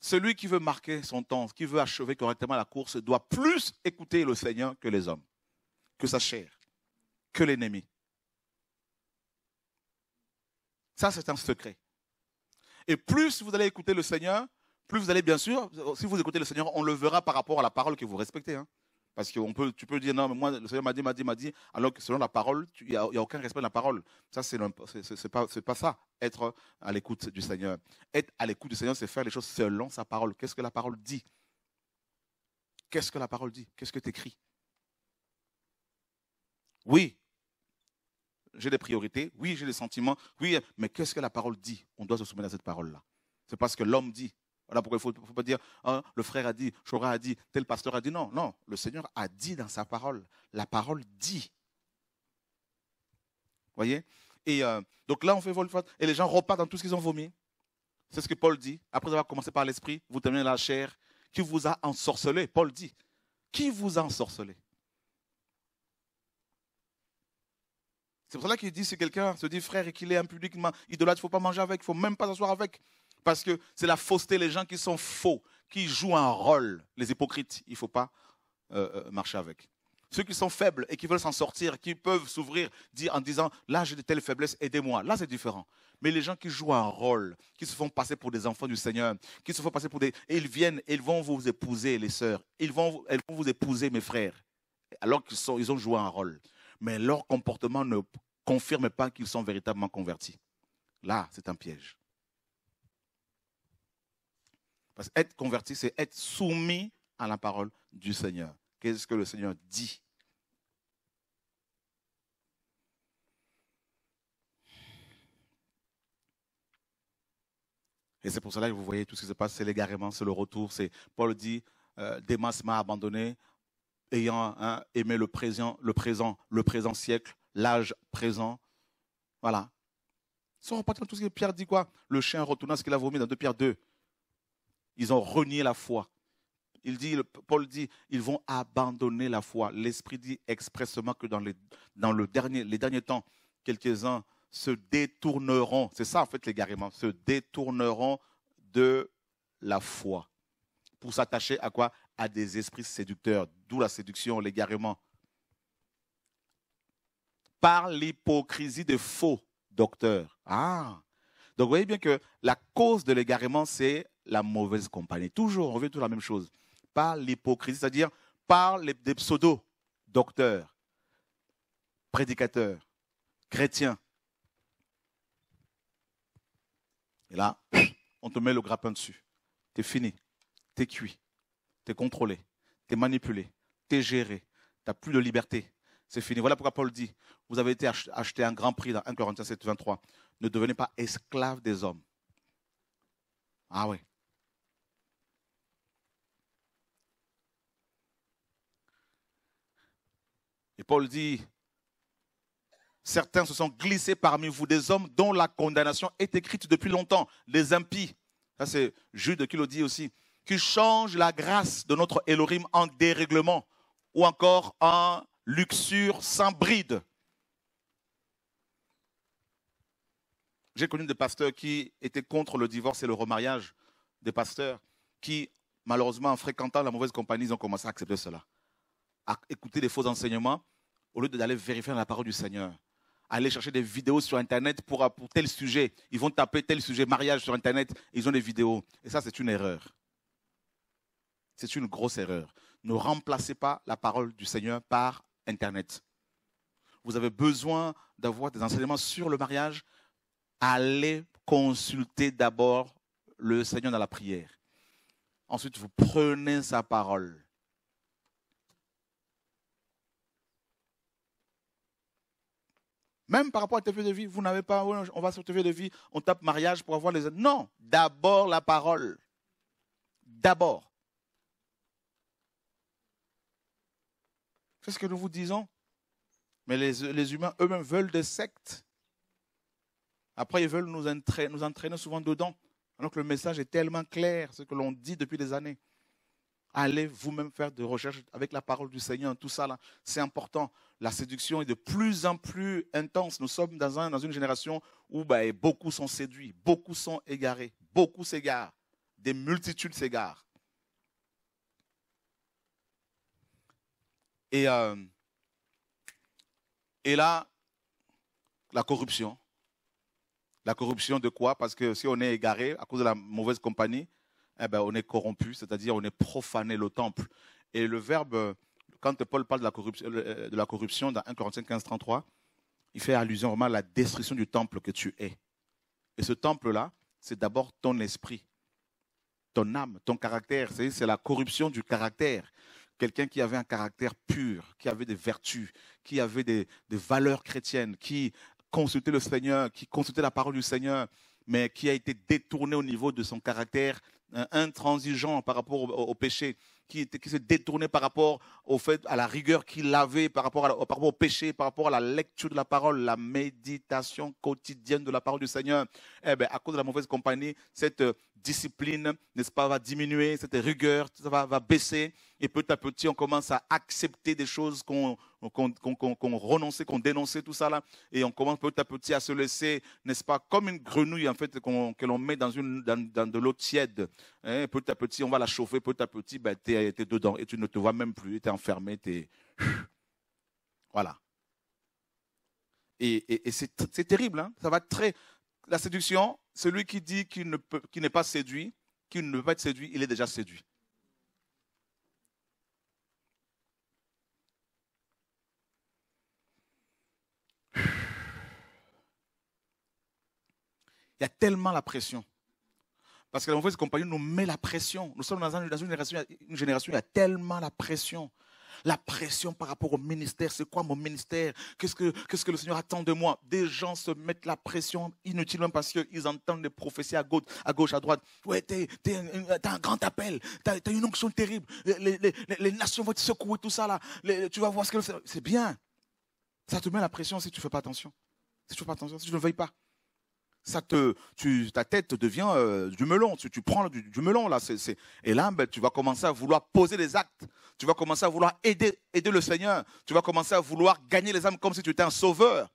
Celui qui veut marquer son temps, qui veut achever correctement la course, doit plus écouter le Seigneur que les hommes, que sa chair, que l'ennemi. Ça, c'est un secret. Et plus vous allez écouter le Seigneur, plus vous allez, bien sûr, si vous écoutez le Seigneur, on le verra par rapport à la parole que vous respectez. Hein. Parce que peut, tu peux dire, non, mais moi, le Seigneur m'a dit, m'a dit, m'a dit, alors que selon la parole, il n'y a, aucun respect de la parole. Ça, c'est pas, pas ça, être à l'écoute du Seigneur. Être à l'écoute du Seigneur, c'est faire les choses selon sa parole. Qu'est-ce que la parole dit Qu'est-ce que la parole dit Qu'est-ce que tu écris Oui, j'ai des priorités, oui, j'ai des sentiments, oui, mais qu'est-ce que la parole dit On doit se soumettre à cette parole-là. C'est parce que l'homme dit. Voilà pourquoi il ne faut, pas dire, hein, le frère a dit, Chora a dit, tel pasteur a dit. Non, non, le Seigneur a dit dans sa parole. La parole dit. voyez Et euh, donc là, on fait vol Et les gens repartent dans tout ce qu'ils ont vomi. C'est ce que Paul dit. Après avoir commencé par l'esprit, vous terminez la chair. Qui vous a ensorcelé Paul dit. Qui vous a ensorcelé C'est pour cela qu'il dit si quelqu'un se dit frère et qu'il est un public idolâtre, il ne faut pas manger avec, il ne faut même pas s'asseoir avec. Parce que c'est la fausseté, les gens qui sont faux, qui jouent un rôle, les hypocrites, il ne faut pas euh, euh, marcher avec. Ceux qui sont faibles et qui veulent s'en sortir, qui peuvent s'ouvrir en disant là j'ai de telles faiblesses, aidez-moi. Là c'est différent. Mais les gens qui jouent un rôle, qui se font passer pour des enfants du Seigneur, qui se font passer pour des. ils viennent, et ils vont vous épouser, les sœurs. Ils vont, vont vous épouser, mes frères. Alors qu'ils ils ont joué un rôle. Mais leur comportement ne confirme pas qu'ils sont véritablement convertis. Là, c'est un piège. Parce être converti, c'est être soumis à la parole du Seigneur. Qu'est-ce que le Seigneur dit Et c'est pour cela que vous voyez tout ce qui se passe, c'est l'égarement, c'est le retour. C'est Paul dit, des euh, Démas m'a abandonné, ayant hein, aimé le présent, le présent, le présent siècle, l'âge présent. Voilà. Ils sont dans tout ce que Pierre dit quoi Le chien retourna ce qu'il a vomi dans 2 Pierre 2. Ils ont renié la foi. Il dit, Paul dit, ils vont abandonner la foi. L'Esprit dit expressément que dans, les, dans le dernier, les derniers temps, quelques-uns se détourneront. C'est ça en fait l'égarement. Se détourneront de la foi. Pour s'attacher à quoi À des esprits séducteurs. D'où la séduction, l'égarement par l'hypocrisie de faux docteurs. Ah. Donc vous voyez bien que la cause de l'égarement, c'est la mauvaise compagnie. Toujours, on veut toujours la même chose. Par l'hypocrisie, c'est-à-dire par les, des pseudo-docteurs, prédicateurs, chrétiens. Et là, on te met le grappin dessus. T'es fini, t'es cuit, t'es contrôlé, t'es manipulé, t'es géré, t'as plus de liberté. C'est fini. Voilà pourquoi Paul dit, vous avez été acheté un grand prix dans 1 Corinthiens 7, 23. Ne devenez pas esclaves des hommes. Ah oui. Et Paul dit, certains se sont glissés parmi vous, des hommes dont la condamnation est écrite depuis longtemps, les impies. Ça c'est Jude qui le dit aussi, qui change la grâce de notre Elohim en dérèglement ou encore en luxure sans bride. J'ai connu des pasteurs qui étaient contre le divorce et le remariage, des pasteurs qui, malheureusement, en fréquentant la mauvaise compagnie, ils ont commencé à accepter cela, à écouter des faux enseignements, au lieu d'aller vérifier la parole du Seigneur aller chercher des vidéos sur Internet pour, tel sujet. Ils vont taper tel sujet, mariage sur Internet, ils ont des vidéos. Et ça, c'est une erreur. C'est une grosse erreur. Ne remplacez pas la parole du Seigneur par Internet. Vous avez besoin d'avoir des enseignements sur le mariage. Allez consulter d'abord le Seigneur dans la prière. Ensuite, vous prenez sa parole. Même par rapport à TV de vie, vous n'avez pas, on va sur TV de vie, on tape mariage pour avoir les... Non, d'abord la parole. D'abord. C'est ce que nous vous disons. Mais les, humains eux-mêmes veulent des sectes. Après, ils veulent nous entraîner, nous entraîner souvent dedans. Alors le message est tellement clair, ce que l'on dit depuis des années. Allez vous-même faire des recherches avec la parole du Seigneur, tout ça là, c'est important. La séduction est de plus en plus intense. Nous sommes dans, une génération où bah, beaucoup sont séduits, beaucoup sont égarés, beaucoup s'égarent, des multitudes s'égarent. Euh, et, là, la corruption. La corruption de quoi Parce que si on est égaré à cause de la mauvaise compagnie, eh ben, on est corrompu, c'est-à-dire on est profané le temple. Et le verbe, quand Paul parle de la corruption, euh, de la corruption dans 1 Corinthiens 15, 33, il fait allusion vraiment à la destruction du temple que tu es. Et ce temple-là, c'est d'abord ton esprit, ton âme, ton caractère. C'est la corruption du caractère quelqu'un qui avait un caractère pur, qui avait des vertus, qui avait des, valeurs chrétiennes, qui consultait le Seigneur, qui consultait la parole du Seigneur, mais qui a été détourné au niveau de son caractère hein, intransigeant par rapport au péché qui, se détournait par rapport au fait, à la rigueur qu'il avait, par rapport, par rapport au péché, par rapport à la lecture de la parole, la méditation quotidienne de la parole du Seigneur, eh bien, à cause de la mauvaise compagnie, cette euh, discipline, n'est-ce pas, va diminuer, cette rigueur va, va baisser, et petit à petit, on commence à accepter des choses qu'on qu'on renonçait, qu'on dénonçait tout ça là, et on commence petit à petit à se laisser, n'est-ce pas, comme une grenouille en fait que l'on met dans, de l'eau tiède. Hein, petit à petit, on va la chauffer, petit à petit, ben, tu es, dedans et tu ne te vois même plus, tu es enfermé, tu es... Voilà. Et, c'est terrible, hein. ça va très... La séduction, celui qui dit qu'il n'est pas séduit, qu'il ne peut pas être séduit, il est déjà séduit. y a tellement la pression. Parce que la mauvaise compagnie nous met la pression. Nous sommes dans une, génération, une où il y a tellement la pression. La pression par rapport au ministère, c'est quoi mon ministère qu'est-ce que, le Seigneur attend de moi Des gens se mettent la pression inutilement parce qu'ils entendent des prophéties à gauche, à, gauche, à droite. Ouais, t'es, un grand appel, t'as, as une onction terrible, les, nations vont te secouer, tout ça là. tu vas voir ce que le C'est bien. Ça te met la pression si tu ne fais pas attention. Si tu ne fais pas attention, si tu ne veilles pas ça te, ta tête devient euh, du melon. Tu, tu prends du, melon là, c'est, et là, ben, tu vas commencer à vouloir poser des actes. Tu vas commencer à vouloir aider, aider le Seigneur. Tu vas commencer à vouloir gagner les âmes comme si tu étais un sauveur.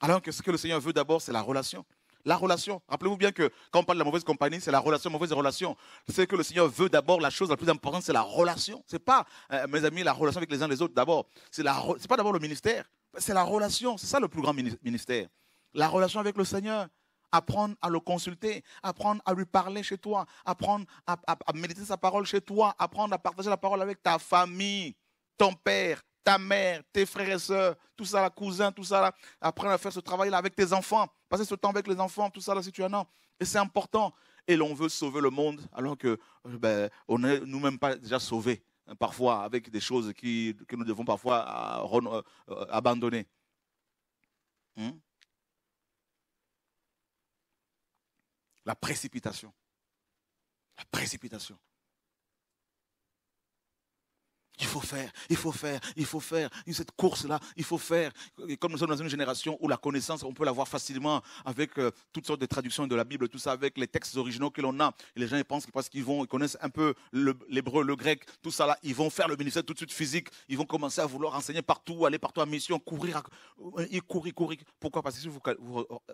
Alors que ce que le Seigneur veut d'abord, c'est la relation. La relation. Rappelez-vous bien que quand on parle de la mauvaise compagnie, c'est la relation, mauvaise relation. C'est que le Seigneur veut d'abord, la chose la plus importante, c'est la relation. C'est pas, euh, mes amis, la relation avec les uns et les autres d'abord. C'est, n'est c'est pas d'abord le ministère. C'est la relation, c'est ça le plus grand ministère. La relation avec le Seigneur. Apprendre à le consulter, apprendre à lui parler chez toi, apprendre à, méditer sa parole chez toi, apprendre à partager la parole avec ta famille, ton père, ta mère, tes frères et sœurs, tout ça, la cousin, tout ça, apprendre à faire ce travail-là avec tes enfants, passer ce temps avec les enfants, tout ça, là, si tu en as. Et c'est important. Et l'on veut sauver le monde alors que euh, ben, on n'est nous-mêmes pas déjà sauvés. Hein, parfois avec des choses qui, que nous devons parfois euh, euh, euh, abandonner. Hein? La précipitation. La précipitation il faut faire, il faut faire, il faut faire. Cette course-là, il faut faire. Et comme nous sommes dans une génération où la connaissance, on peut l'avoir facilement avec euh, toutes sortes de traductions de la Bible, tout ça, avec les textes originaux que l'on a. les gens pensent que parce qu'ils vont, connaissent un peu l'hébreu, le, grec, tout ça ils vont faire le ministère tout de suite physique. Ils vont commencer à vouloir enseigner partout, aller partout à mission, courir, à, euh, courir, Pourquoi Parce que si vous,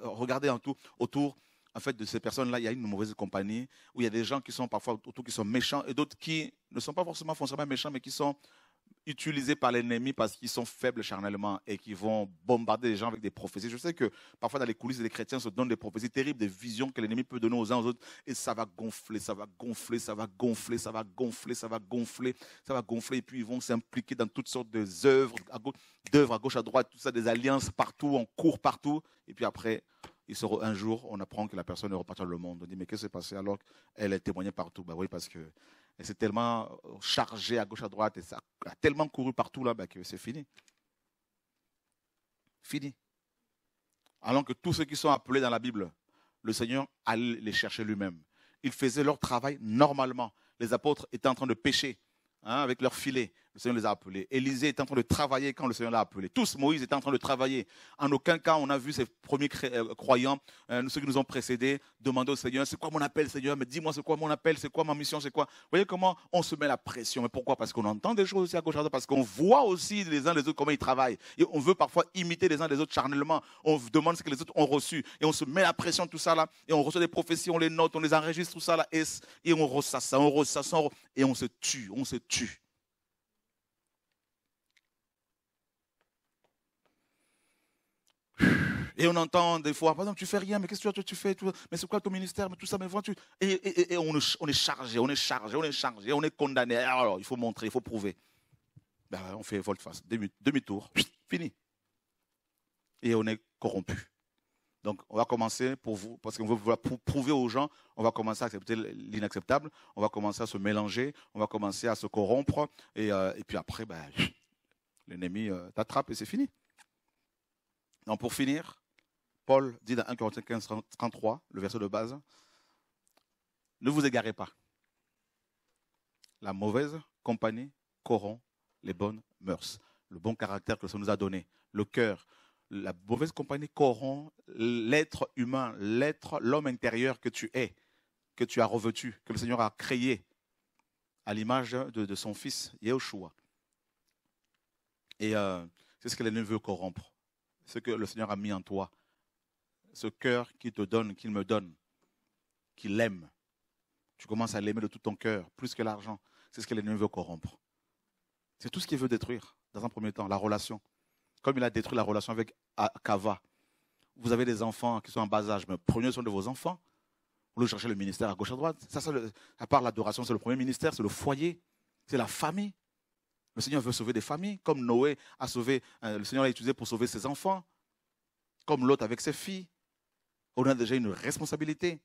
regardez autour, en fait, de ces personnes-là, il y a une mauvaise compagnie, où il y a des gens qui sont parfois autour qui sont méchants et d'autres qui ne sont pas forcément forcément méchants, mais qui sont utilisés par l'ennemi parce qu'ils sont faibles charnellement et qui vont bombarder les gens avec des prophéties. Je sais que parfois dans les coulisses, les chrétiens se donnent des prophéties terribles, des visions que l'ennemi peut donner aux uns aux autres et ça va gonfler, ça va gonfler, ça va gonfler, ça va gonfler, ça va gonfler, ça va gonfler et puis ils vont s'impliquer dans toutes sortes de œuvres, d'œuvres à gauche à droite, tout ça, des alliances partout, on court partout et puis après un jour, on apprend que la personne est repartie dans le monde. On dit, mais qu'est-ce qui s'est passé alors qu'elle est témoignée partout Bah oui, parce que elle s'est tellement euh, chargée à gauche, à droite, et ça a tellement couru partout là, bah, que c'est fini. Fini. Alors que tous ceux qui sont appelés dans la Bible, le Seigneur allait les chercher lui-même. Ils faisaient leur travail normalement. Les apôtres étaient en train de pêcher hein, avec leur filet le Seigneur les a appelés. Élisée était en train de travailler quand le Seigneur l'a appelé. Tous, Moïse était en train de travailler. En aucun cas, on a vu ces premiers euh, croyants, euh, ceux qui nous ont précédés, demander au Seigneur, c'est quoi mon appel, Seigneur Mais dis-moi, c'est quoi mon appel C'est quoi ma mission C'est quoi Vous voyez comment on se met la pression. Mais pourquoi Parce qu'on entend des choses aussi à gauche, à parce qu'on voit aussi les uns les autres comment ils travaillent. Et on veut parfois imiter les uns les autres charnellement. On demande ce que les autres ont reçu. Et on se met la pression, tout ça là. Et on reçoit des prophéties, on les note, on les enregistre, tout ça là. Et, on ressasse on ressasse Et on se tue, on se tue. Et on entend des fois, par exemple, tu fais rien, mais qu'est-ce que tu, fais Mais c'est quoi ton ministère tout ça, mais Et, on, est, chargé, on est chargé, on est chargé, on est condamné. Alors, il faut montrer, il faut prouver. Ben, on fait volte-face, demi-tour, fini. Et on est corrompu. Donc, on va commencer pour vous, parce qu'on veut prouver aux gens, on va commencer à accepter l'inacceptable, on va commencer à se mélanger, on va commencer à se corrompre, et, euh, puis après, ben, l'ennemi euh, t'attrape et c'est fini pour finir, Paul dit dans 1 Corinthiens 15, 33, le verset de base, Ne vous égarez pas. La mauvaise compagnie corrompt les bonnes mœurs, le bon caractère que ça nous a donné, le cœur. La mauvaise compagnie corrompt l'être humain, l'être, l'homme intérieur que tu es, que tu as revêtu, que le Seigneur a créé à l'image de, son fils Yeshua. Et euh, c'est ce que les veut corrompre ce que le Seigneur a mis en toi, ce cœur qu'il te donne, qu'il me donne, qu'il aime. Tu commences à l'aimer de tout ton cœur, plus que l'argent. C'est ce que l'ennemi veut corrompre. C'est tout ce qu'il veut détruire, dans un premier temps, la relation. Comme il a détruit la relation avec Kava. Vous avez des enfants qui sont en bas âge, mais prenez soin de vos enfants. Vous cherchez le ministère à gauche, à droite. à part l'adoration, c'est le premier ministère, c'est le foyer, c'est la famille. Le Seigneur veut sauver des familles, comme Noé a sauvé, euh, le Seigneur l'a utilisé pour sauver ses enfants, comme l'autre avec ses filles. On a déjà une responsabilité.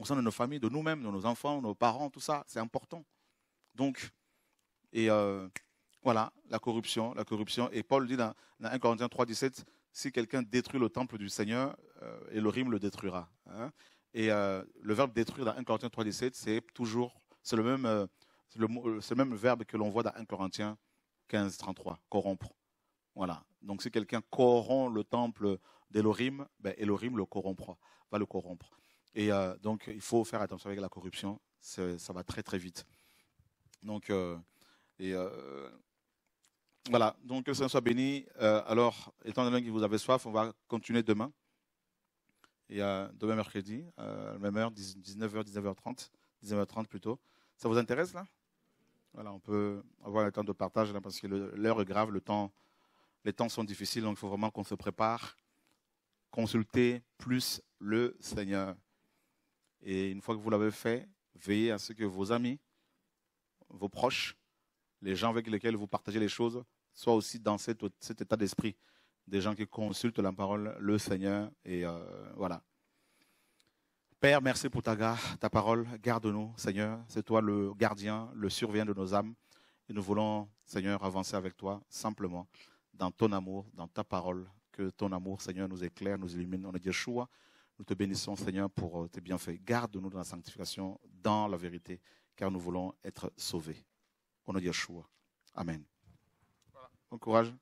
au sein de nos familles, de nous-mêmes, de nos enfants, de nos parents, tout ça, c'est important. Donc, et euh, voilà, la corruption, la corruption. Et Paul dit dans, 1 Corinthiens 3.17, 17, si quelqu'un détruit le temple du Seigneur, euh, Elohim le détruira. Hein? Et euh, le verbe détruire dans 1 Corinthiens 3, c'est toujours, c'est le même euh, c'est le, même verbe que l'on voit dans 1 Corinthiens 15, 33, corrompre. Voilà. Donc si quelqu'un corrompt le temple d'Elohim, ben, Elohim le corrompra, va le corrompre. Et euh, donc il faut faire attention avec la corruption, ça va très très vite. Donc, euh, et, euh, voilà, donc que Seigneur soit béni. alors, étant donné que vous avez soif, on va continuer demain. Et demain mercredi, à la même heure, 19h, 19h30, 19h30 plutôt. Ça vous intéresse là voilà, on peut avoir le temps de partage là, parce que l'heure est grave, le temps, les temps sont difficiles, donc il faut vraiment qu'on se prépare. Consultez plus le Seigneur. Et une fois que vous l'avez fait, veillez à ce que vos amis, vos proches, les gens avec lesquels vous partagez les choses, soient aussi dans cet, état d'esprit. Des gens qui consultent la parole, le Seigneur, et euh, voilà. Père, merci pour ta, ta parole. Garde-nous, Seigneur. C'est toi le gardien, le survient de nos âmes. Et nous voulons, Seigneur, avancer avec toi simplement dans ton amour, dans ta parole. Que ton amour, Seigneur, nous éclaire, nous illumine. On a est Yeshua. Nous te bénissons, Seigneur, pour euh, tes bienfaits. Garde-nous dans la sanctification, dans la vérité, car nous voulons être sauvés. On a à Yeshua. Amen. Bon courage.